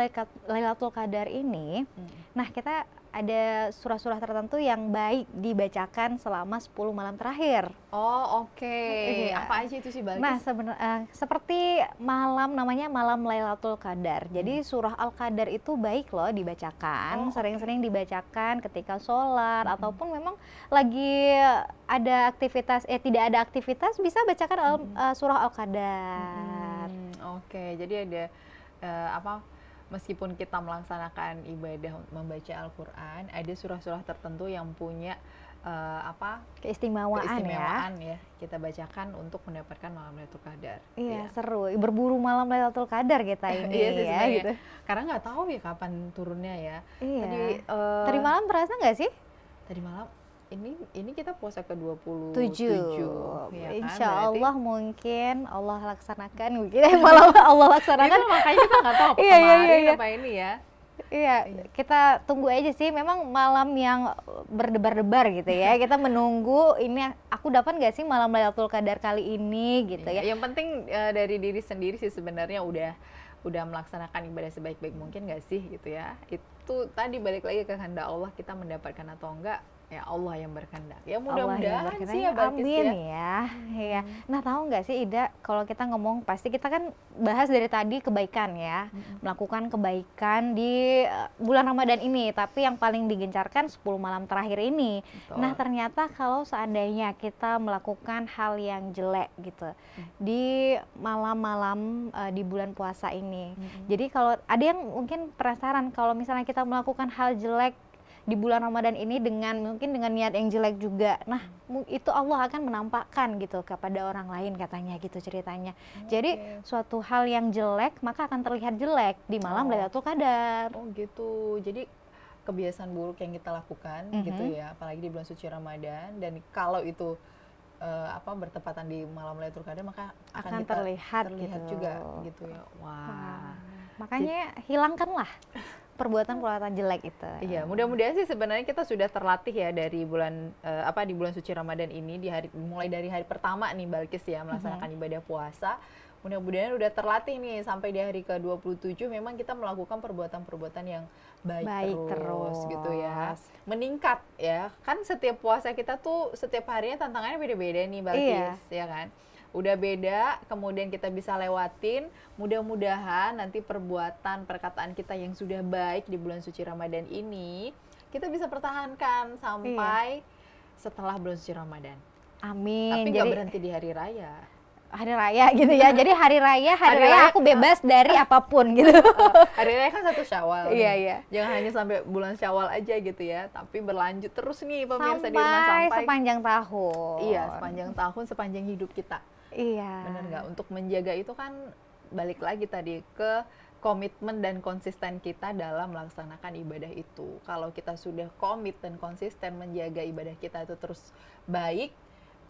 Lailatul Qadar ini, hmm. nah kita ada surah-surah tertentu yang baik dibacakan selama 10 malam terakhir. Oh, oke. Okay. Iya. Apa aja itu sih, Bang? Nah, uh, seperti malam namanya malam Lailatul Qadar. Hmm. Jadi surah Al-Qadar itu baik loh dibacakan, oh, sering-sering oh, okay. dibacakan ketika sholat hmm. ataupun memang lagi ada aktivitas eh tidak ada aktivitas bisa bacakan hmm. al, uh, eh, surah Al-Qadar. Hmm, oke, okay. jadi ada uh, apa meskipun kita melaksanakan ibadah membaca Al-Qur'an, ada surah-surah tertentu yang punya uh, apa? keistimewaan, ya. keistimewaan ya. ya. Kita bacakan untuk mendapatkan malam Lailatul Qadar. Iya, ya. seru. Berburu malam Lailatul Qadar kita ini iya, ya gitu. Karena nggak tahu ya kapan turunnya ya. Iya. Tadi uh, tadi malam terasa nggak sih? Tadi malam ini ini kita puasa ke 27 tujuh ya kan? Insya Allah Berarti, mungkin Allah laksanakan mungkin malah Allah laksanakan itu makanya kita nggak tahu iya, iya, iya, iya. apa ini ya iya, iya, kita tunggu aja sih. Memang malam yang berdebar-debar gitu ya. Kita menunggu ini aku dapat gak sih malam Lailatul Qadar kali ini gitu ya? iya, ya. Yang penting uh, dari diri sendiri sih sebenarnya udah udah melaksanakan ibadah sebaik-baik mungkin gak sih gitu ya. Itu tadi balik lagi ke kehendak Allah kita mendapatkan atau enggak ya Allah yang berkehendak. Ya mudah-mudahan sih ya, ya Amin ya. Iya. Hmm. Nah, tahu nggak sih Ida kalau kita ngomong pasti kita kan bahas dari tadi kebaikan ya. Hmm. Melakukan kebaikan di eh, bulan Ramadan ini, tapi yang paling digencarkan 10 malam terakhir ini. Betul. Nah, ternyata kalau seandainya kita melakukan hal yang jelek gitu hmm. di malam-malam uh, di bulan puasa ini. Hmm. Jadi kalau ada yang mungkin penasaran kalau misalnya kita melakukan hal jelek di bulan Ramadan ini dengan mungkin dengan niat yang jelek juga. Nah, itu Allah akan menampakkan gitu kepada orang lain katanya gitu ceritanya. Okay. Jadi suatu hal yang jelek maka akan terlihat jelek di malam oh. Lailatul Qadar. Oh gitu. Jadi kebiasaan buruk yang kita lakukan mm -hmm. gitu ya, apalagi di bulan suci Ramadan dan kalau itu uh, apa bertepatan di malam Lailatul Qadar maka akan, akan terlihat, terlihat gitu. juga gitu ya. Wah. Wow. Makanya hilangkanlah perbuatan-perbuatan jelek itu. Iya, mudah-mudahan sih sebenarnya kita sudah terlatih ya dari bulan uh, apa di bulan suci Ramadan ini di hari mulai dari hari pertama nih Balkis ya melaksanakan mm-hmm. ibadah puasa. Mudah-mudahan sudah terlatih nih sampai di hari ke-27 memang kita melakukan perbuatan-perbuatan yang baik, baik terus, terus gitu ya. Meningkat ya. Kan setiap puasa kita tuh setiap harinya tantangannya beda-beda nih Balkis iya. ya kan udah beda, kemudian kita bisa lewatin. Mudah-mudahan nanti perbuatan perkataan kita yang sudah baik di bulan suci Ramadan ini kita bisa pertahankan sampai iya. setelah bulan suci Ramadan. Amin. Tapi nggak berhenti di hari raya. Hari raya gitu ya. Jadi hari raya, hari, hari raya, raya aku bebas kan? dari eh, apapun eh, gitu. hari raya kan satu Syawal. Iya, iya. Jangan hanya sampai bulan Syawal aja gitu ya, tapi berlanjut terus nih pemirsa sampai, di rumah sampai sepanjang tahun. Iya, sepanjang tahun, sepanjang hidup kita. Iya. Benar nggak? Untuk menjaga itu kan balik lagi tadi ke komitmen dan konsisten kita dalam melaksanakan ibadah itu. Kalau kita sudah komit dan konsisten menjaga ibadah kita itu terus baik,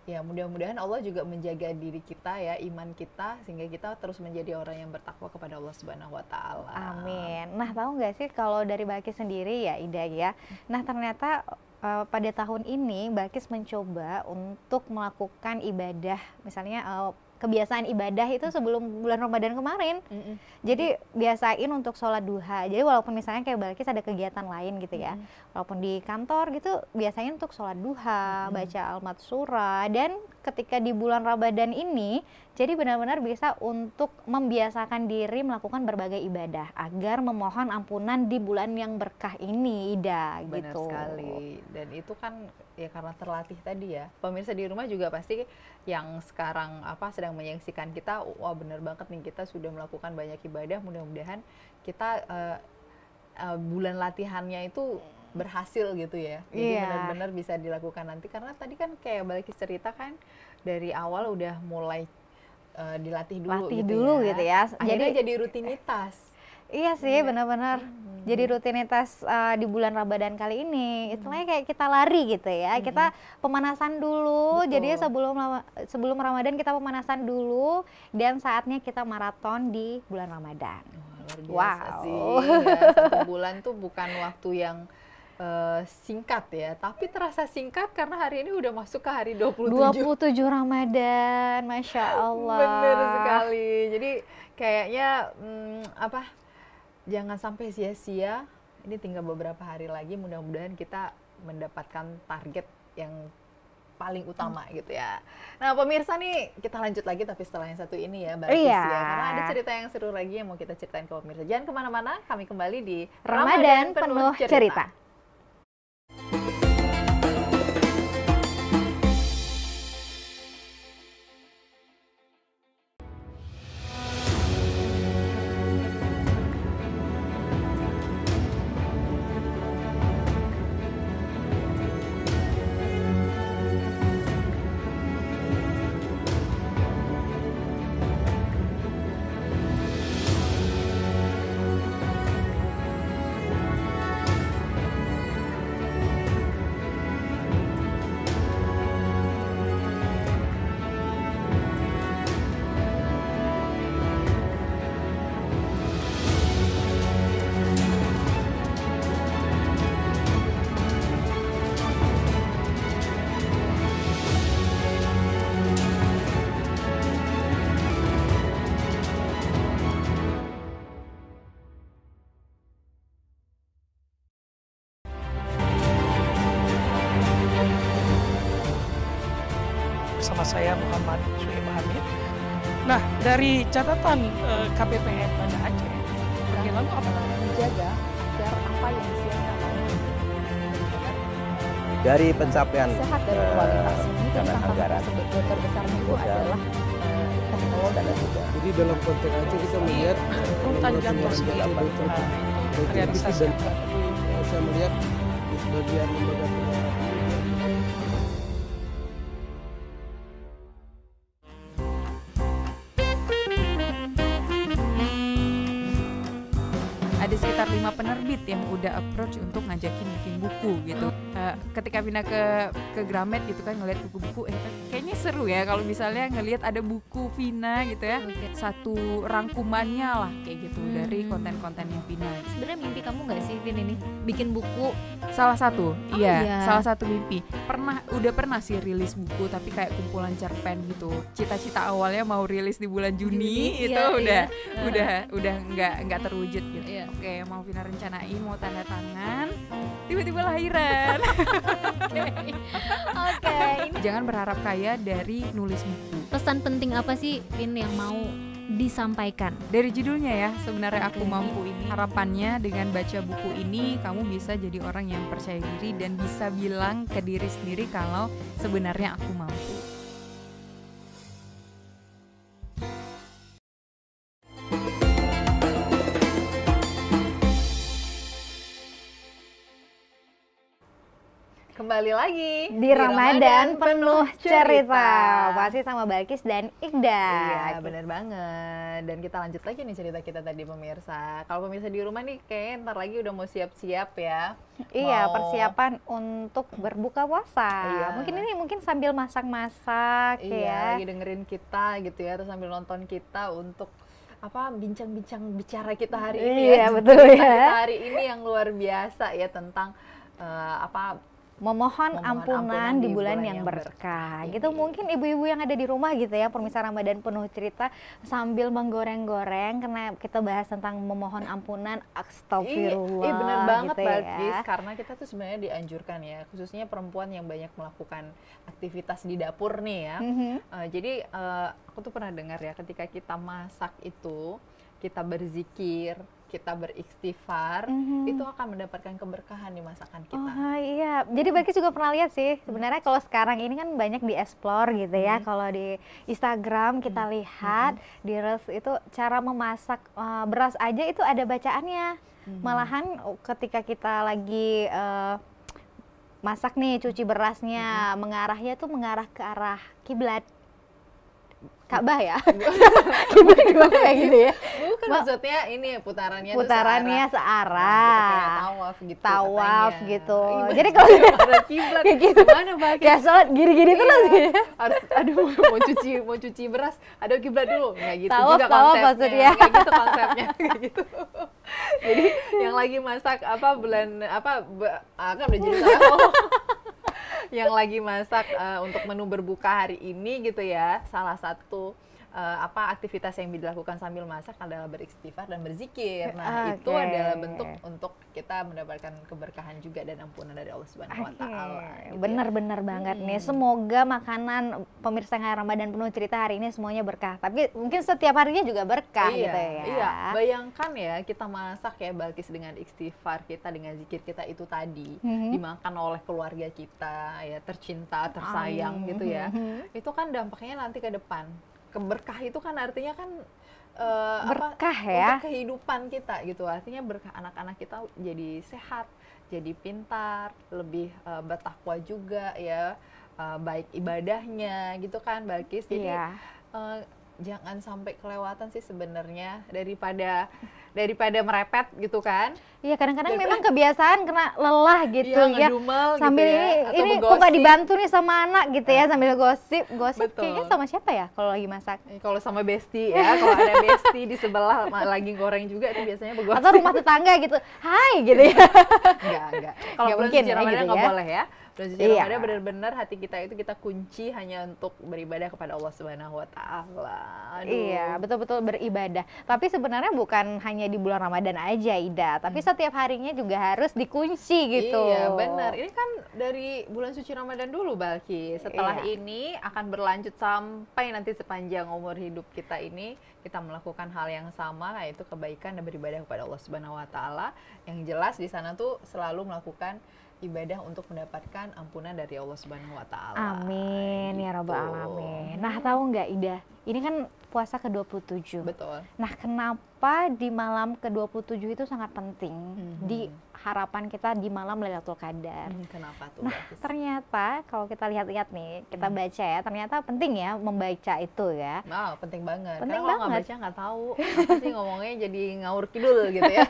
ya mudah-mudahan Allah juga menjaga diri kita ya iman kita sehingga kita terus menjadi orang yang bertakwa kepada Allah Subhanahu Wa Taala. Amin. Nah tahu nggak sih kalau dari Baki sendiri ya Ida ya. Nah ternyata uh, pada tahun ini Mbak mencoba untuk melakukan ibadah misalnya uh, kebiasaan ibadah itu sebelum bulan Ramadan kemarin. Mm -hmm. Jadi biasain untuk sholat duha. Jadi walaupun misalnya kayak Balkis ada kegiatan lain gitu ya, mm. walaupun di kantor gitu biasanya untuk sholat duha, mm. baca almat surah dan ketika di bulan Ramadan ini, jadi benar-benar bisa untuk membiasakan diri melakukan berbagai ibadah agar memohon ampunan di bulan yang berkah ini, Ida. Benar gitu. sekali. Dan itu kan ya karena terlatih tadi ya. Pemirsa di rumah juga pasti yang sekarang apa sedang menyaksikan kita, wah bener banget nih kita sudah melakukan banyak ibadah. Mudah-mudahan kita uh, uh, bulan latihannya itu berhasil gitu ya. Jadi yeah. benar-benar bisa dilakukan nanti karena tadi kan kayak balik cerita kan dari awal udah mulai uh, dilatih dulu Latih gitu dulu ya. gitu ya. jadi, jadi rutinitas. Iya sih, iya. benar-benar. Hmm. Jadi rutinitas uh, di bulan Ramadan kali ini, itu hmm. kayak kita lari gitu ya. Hmm. Kita pemanasan dulu. Betul. Jadi sebelum sebelum Ramadan kita pemanasan dulu dan saatnya kita maraton di bulan Ramadan. Luar biasa wow. sih. Ya, satu bulan tuh bukan waktu yang uh, singkat ya, tapi terasa singkat karena hari ini udah masuk ke hari 27. 27 Ramadan, Masya Allah. Bener sekali. Jadi kayaknya hmm, apa jangan sampai sia-sia. Ini tinggal beberapa hari lagi. Mudah-mudahan kita mendapatkan target yang paling utama hmm. gitu ya. Nah pemirsa nih kita lanjut lagi tapi setelah yang satu ini ya Mbak oh iya. ya. Karena ada cerita yang seru lagi yang mau kita ceritain ke pemirsa. Jangan kemana mana kami kembali di Ramadan, Ramadan penuh, penuh cerita. cerita. dari catatan uh, eh, KPPN pada Aceh, bagaimana apa dijaga agar apa yang disiapkan dari pencapaian sehat dan kualitas eh, ini tentang anggaran terbesar itu adalah eh, Jadi dalam konteks aja kita iya. melihat tanjat realisasi. Saya melihat di sebagian lembaga pindah ke ke Gramet gitu kan ngeliat buku-buku eh kan kayaknya seru ya kalau misalnya ngelihat ada buku Vina gitu ya satu rangkumannya lah kayak gitu hmm. dari konten-kontennya Vina sebenarnya mimpi kamu nggak sih Vin ini bikin buku salah satu oh, iya, iya salah satu mimpi pernah udah pernah sih rilis buku tapi kayak kumpulan cerpen gitu cita-cita awalnya mau rilis di bulan Juni, Juni itu iya, udah, iya. udah udah udah nggak nggak terwujud gitu iya. oke mau Vina rencanain mau tanda tangan tiba-tiba lahiran oke okay. okay. jangan berharap kaya saya dari nulis buku. Pesan penting apa sih Vin yang mau disampaikan. Dari judulnya ya, sebenarnya aku mampu ini. Harapannya dengan baca buku ini kamu bisa jadi orang yang percaya diri dan bisa bilang ke diri sendiri kalau sebenarnya aku mampu. kembali lagi di, di Ramadan, penuh cerita. cerita. Pasti sama Balkis dan Iqda Iya, bener banget. Dan kita lanjut lagi nih cerita kita tadi pemirsa. Kalau pemirsa di rumah nih kayaknya ntar lagi udah mau siap-siap ya. Iya, mau... persiapan untuk berbuka puasa. Iya. Mungkin ini mungkin sambil masak-masak iya, ya. Iya, lagi dengerin kita gitu ya atau sambil nonton kita untuk apa bincang-bincang bicara kita hari ini iya, ya. betul ya. Kita hari ini yang luar biasa ya tentang uh, apa memohon, ampunan, ampunan di bulan, bulan yang, berkah. Ber gitu iya. mungkin ibu-ibu yang ada di rumah gitu ya, pemirsa Ramadan penuh cerita sambil menggoreng-goreng karena kita bahas tentang memohon ampunan astagfirullah. Iya, iya, benar banget gitu ya. karena kita tuh sebenarnya dianjurkan ya, khususnya perempuan yang banyak melakukan aktivitas di dapur nih ya. Mm -hmm. uh, jadi uh, aku tuh pernah dengar ya ketika kita masak itu kita berzikir kita beristighfar mm-hmm. itu akan mendapatkan keberkahan di masakan kita. Oh iya, jadi Bagi juga pernah lihat sih hmm. sebenarnya kalau sekarang ini kan banyak dieksplor gitu ya. Mm-hmm. Kalau di Instagram kita mm-hmm. lihat mm-hmm. di reels itu cara memasak uh, beras aja itu ada bacaannya. Mm-hmm. Malahan oh, ketika kita lagi uh, masak nih cuci berasnya mm-hmm. mengarahnya tuh mengarah ke arah kiblat Ka'bah ya? Kiblat gimana kayak gitu ya? Bukan maksudnya ini putarannya putarannya searah. Nah, Se tawaf gitu. Tawaf katanya. gitu. Iya, jadi kalau ada kiblat kayak gitu mana Pak? Kayak sholat gini gini iya. terus ya. Harus aduh mau cuci mau cuci beras, ada kiblat dulu. nggak gitu tawaf, juga tawaf maksudnya. Kayak gitu konsepnya kayak gitu. Jadi yang lagi masak apa bulan apa akan ah, udah jadi tahu yang lagi masak uh, untuk menu berbuka hari ini gitu ya salah satu uh, apa aktivitas yang dilakukan sambil masak adalah beristighfar dan berzikir. Nah, okay. Ah, itu adalah bentuk untuk kita mendapatkan keberkahan juga dan ampunan dari Allah Subhanahu wa taala. Gitu Benar-benar ya. banget hmm. nih. Semoga makanan pemirsa ngaya Ramadan penuh cerita hari ini semuanya berkah. Tapi mungkin setiap harinya juga berkah iya, gitu ya. Iya. Bayangkan ya kita masak ya balkis dengan istighfar kita dengan zikir kita itu tadi hmm. dimakan oleh keluarga kita ya tercinta, tersayang Amin. gitu ya. Mhm. Itu kan dampaknya nanti ke depan berkah itu kan artinya kan uh, berkah apa, ya untuk kehidupan kita gitu artinya berkah anak-anak kita jadi sehat jadi pintar lebih uh, bertakwa juga ya uh, baik ibadahnya gitu kan Balkis jadi yeah. Iya. uh, jangan sampai kelewatan sih sebenarnya daripada daripada merepet gitu kan Iya kadang-kadang memang kebiasaan kena lelah gitu iya, ya. Sambil gitu ya, gitu ya ini ini kok gak dibantu nih sama anak gitu ya ah. sambil gosip. Gosip Betul. kayaknya sama siapa ya kalau lagi masak? Eh, kalau sama besti ya, kalau ada besti di sebelah lagi goreng juga itu biasanya begosip. Atau rumah tetangga gitu. Hai gitu ya. enggak, enggak. Kalau mungkin ya, gitu ya. boleh ya. Bulan iya. Ramadan benar-benar hati kita itu kita kunci hanya untuk beribadah kepada Allah Subhanahu wa taala. Iya, betul-betul beribadah. Tapi sebenarnya bukan hanya hanya di bulan Ramadan aja Ida, tapi hmm. setiap harinya juga harus dikunci gitu. Iya, benar. Ini kan dari bulan suci Ramadan dulu Balki. Setelah iya. ini akan berlanjut sampai nanti sepanjang umur hidup kita ini kita melakukan hal yang sama yaitu kebaikan dan beribadah kepada Allah Subhanahu wa taala. Yang jelas di sana tuh selalu melakukan ibadah untuk mendapatkan ampunan dari Allah Subhanahu wa taala. Amin gitu. ya rabbal gitu. alamin. Nah, tahu nggak Ida? Ini kan puasa ke-27. Betul. Nah, kenapa di malam ke-27 itu sangat penting hmm. di harapan kita di malam Lailatul Qadar. Hmm, kenapa tuh? Nah, bagus. ternyata kalau kita lihat-lihat nih, kita hmm. baca ya, ternyata penting ya membaca itu ya. Nah, penting banget. Penting Karena banget. Kalau baca nggak tahu Pasti ngomongnya jadi ngawur kidul gitu ya.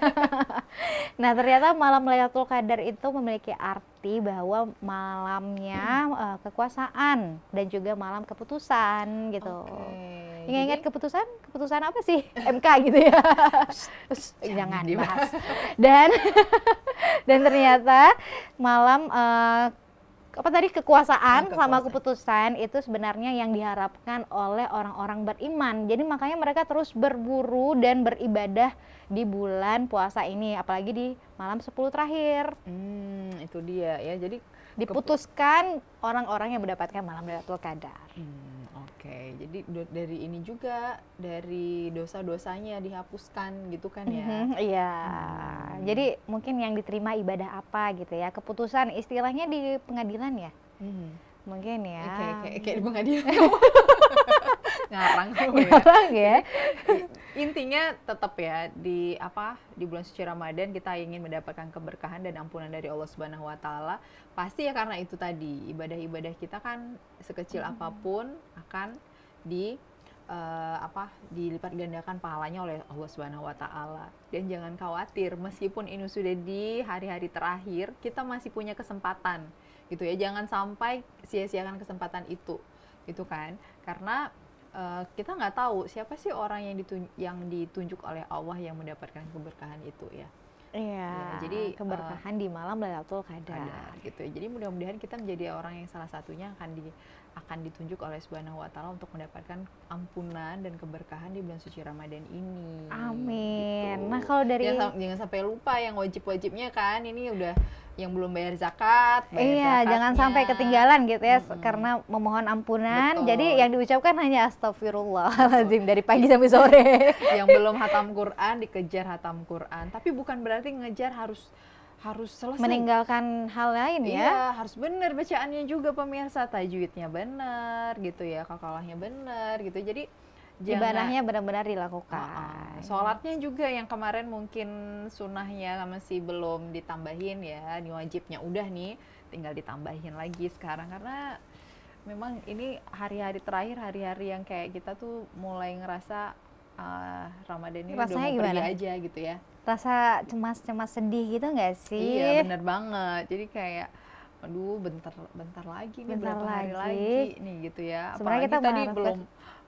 nah, ternyata malam Lailatul Qadar itu memiliki arti bahwa malamnya hmm. uh, kekuasaan dan juga malam keputusan gitu. Okay ingat ingat keputusan, keputusan apa sih? MK gitu ya. Jangan dibahas. Dan dan ternyata malam uh, apa tadi kekuasaan, nah, kekuasaan sama keputusan itu sebenarnya yang diharapkan oleh orang-orang beriman. Jadi makanya mereka terus berburu dan beribadah di bulan puasa ini, apalagi di malam 10 terakhir. Hmm, itu dia ya. Jadi diputuskan orang-orang yang mendapatkan malam Lailatul Qadar. Hmm jadi dari ini juga dari dosa-dosanya dihapuskan gitu kan ya. Mhm, iya. Mm-hmm, yeah. hmm. Jadi mungkin yang diterima ibadah apa gitu ya. Keputusan istilahnya di pengadilan ya. Hmm. Mungkin ya. Eh, kayak kayak, kayak di pengadilan. Ya. ngarang ya. ya. Intinya tetap ya di apa di bulan suci Ramadan kita ingin mendapatkan keberkahan dan ampunan dari Allah Subhanahu wa taala. Pasti ya karena itu tadi ibadah-ibadah kita kan sekecil hmm. apapun akan di uh, apa dilipat gandakan pahalanya oleh Allah Subhanahu wa taala. Dan jangan khawatir meskipun ini sudah di hari-hari terakhir, kita masih punya kesempatan gitu ya. Jangan sampai sia-siakan kesempatan itu. Gitu kan? Karena uh, kita nggak tahu siapa sih orang yang ditunjuk, yang ditunjuk oleh Allah yang mendapatkan keberkahan itu ya. Iya. Ya, jadi eh, keberkahan uh, di malam Lailatul Qadar. gitu gitu. Jadi mudah-mudahan kita menjadi orang yang salah satunya akan di akan ditunjuk oleh Subhanahu wa taala untuk mendapatkan ampunan dan keberkahan di bulan suci Ramadan ini. Amin. Gitu. Nah, kalau dari jangan, jangan sampai lupa yang wajib-wajibnya kan ini udah yang belum bayar zakat, bayar Iya, zakatnya. jangan sampai ketinggalan gitu ya mm-hmm. karena memohon ampunan. Betul. Jadi yang diucapkan hanya astagfirullahalazim dari pagi sampai sore. yang belum hatam Quran dikejar hatam Quran, tapi bukan berarti ngejar harus harus selesai. Meninggalkan hal lain ya. Iya, harus benar bacaannya juga pemirsa, tajwidnya benar gitu ya, kakalahnya benar gitu. Jadi ibadahnya benar-benar dilakukan. Uh, uh, sholatnya juga yang kemarin mungkin sunahnya masih belum ditambahin ya, ini wajibnya udah nih, tinggal ditambahin lagi sekarang karena memang ini hari-hari terakhir hari-hari yang kayak kita tuh mulai ngerasa uh, Ramadan ini Rasanya udah mau pergi aja gitu ya rasa cemas-cemas sedih gitu nggak sih? Iya bener banget. Jadi kayak aduh bentar bentar lagi nih bentar berapa lagi. hari lagi nih gitu ya. Sebenarnya Apalagi kita tadi belum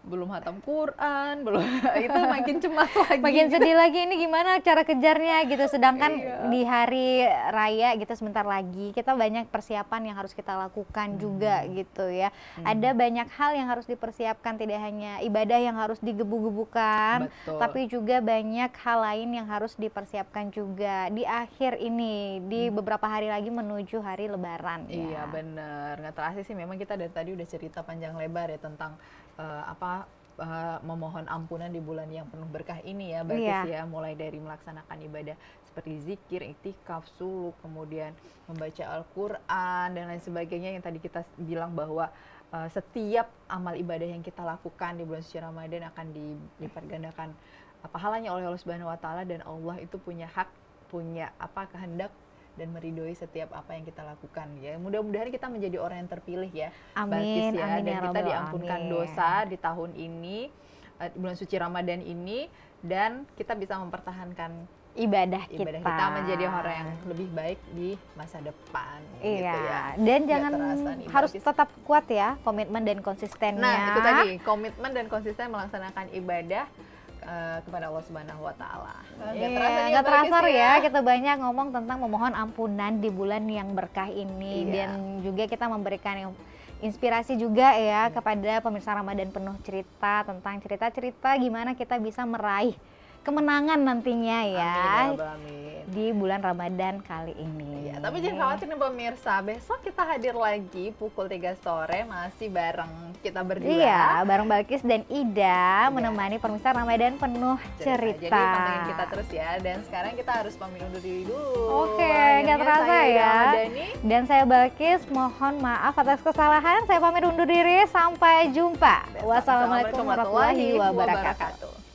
belum hatam Quran, belum itu makin cemas lagi. Makin sedih lagi ini gimana cara kejarnya gitu. Sedangkan iya. di hari raya gitu sebentar lagi kita banyak persiapan yang harus kita lakukan hmm. juga gitu ya. Hmm. Ada banyak hal yang harus dipersiapkan tidak hanya ibadah yang harus digebu-gebukan, tapi juga banyak hal lain yang harus dipersiapkan juga di akhir ini di hmm. beberapa hari lagi menuju hari lebaran. Ya. Iya, ya. benar. Nggak terasa sih memang kita dari tadi udah cerita panjang lebar ya tentang uh, apa uh, memohon ampunan di bulan yang penuh berkah ini ya berarti iya. yeah. ya mulai dari melaksanakan ibadah seperti zikir, itikaf, suluk, kemudian membaca Al-Qur'an dan lain sebagainya yang tadi kita bilang bahwa Uh, setiap amal ibadah yang kita lakukan di bulan suci Ramadan akan dilipat gandakan pahalanya oleh Allah Subhanahu wa taala dan Allah itu punya hak punya apa kehendak dan meridoi setiap apa yang kita lakukan ya. Mudah-mudahan kita menjadi orang yang terpilih ya. Amin. ya. Amin, dan ya kita diampunkan amin. dosa di tahun ini, eh, bulan suci Ramadan ini dan kita bisa mempertahankan ibadah, ibadah kita. menjadi orang yang lebih baik di masa depan gitu iya. gitu ya. Dan jangan terasa, harus tetap kuat ya komitmen dan konsistennya. Nah, itu tadi komitmen dan konsisten melaksanakan ibadah Eh, kepada Allah Subhanahu wa taala. Enggak iya, terasa, ya, terasa ya. ya, kita banyak ngomong tentang memohon ampunan di bulan yang berkah ini iya. dan juga kita memberikan yang inspirasi juga ya kepada pemirsa Ramadan penuh cerita tentang cerita-cerita gimana kita bisa meraih kemenangan nantinya ya. Amin, ya di bulan Ramadan kali ini. Ya, tapi jangan khawatir nih pemirsa, besok kita hadir lagi pukul 3 sore masih bareng kita berdua. Iya, bareng Balkis dan Ida ya. menemani pemirsa Ramadan penuh cerita. cerita. Jadi pantengin kita terus ya dan sekarang kita harus pamit undur diri dulu. Oke, nggak terasa saya ya. Ramadhani. Dan saya Balkis mohon maaf atas kesalahan, saya pamit undur diri sampai jumpa. Wassalamualaikum warahmatullahi wabarakatuh.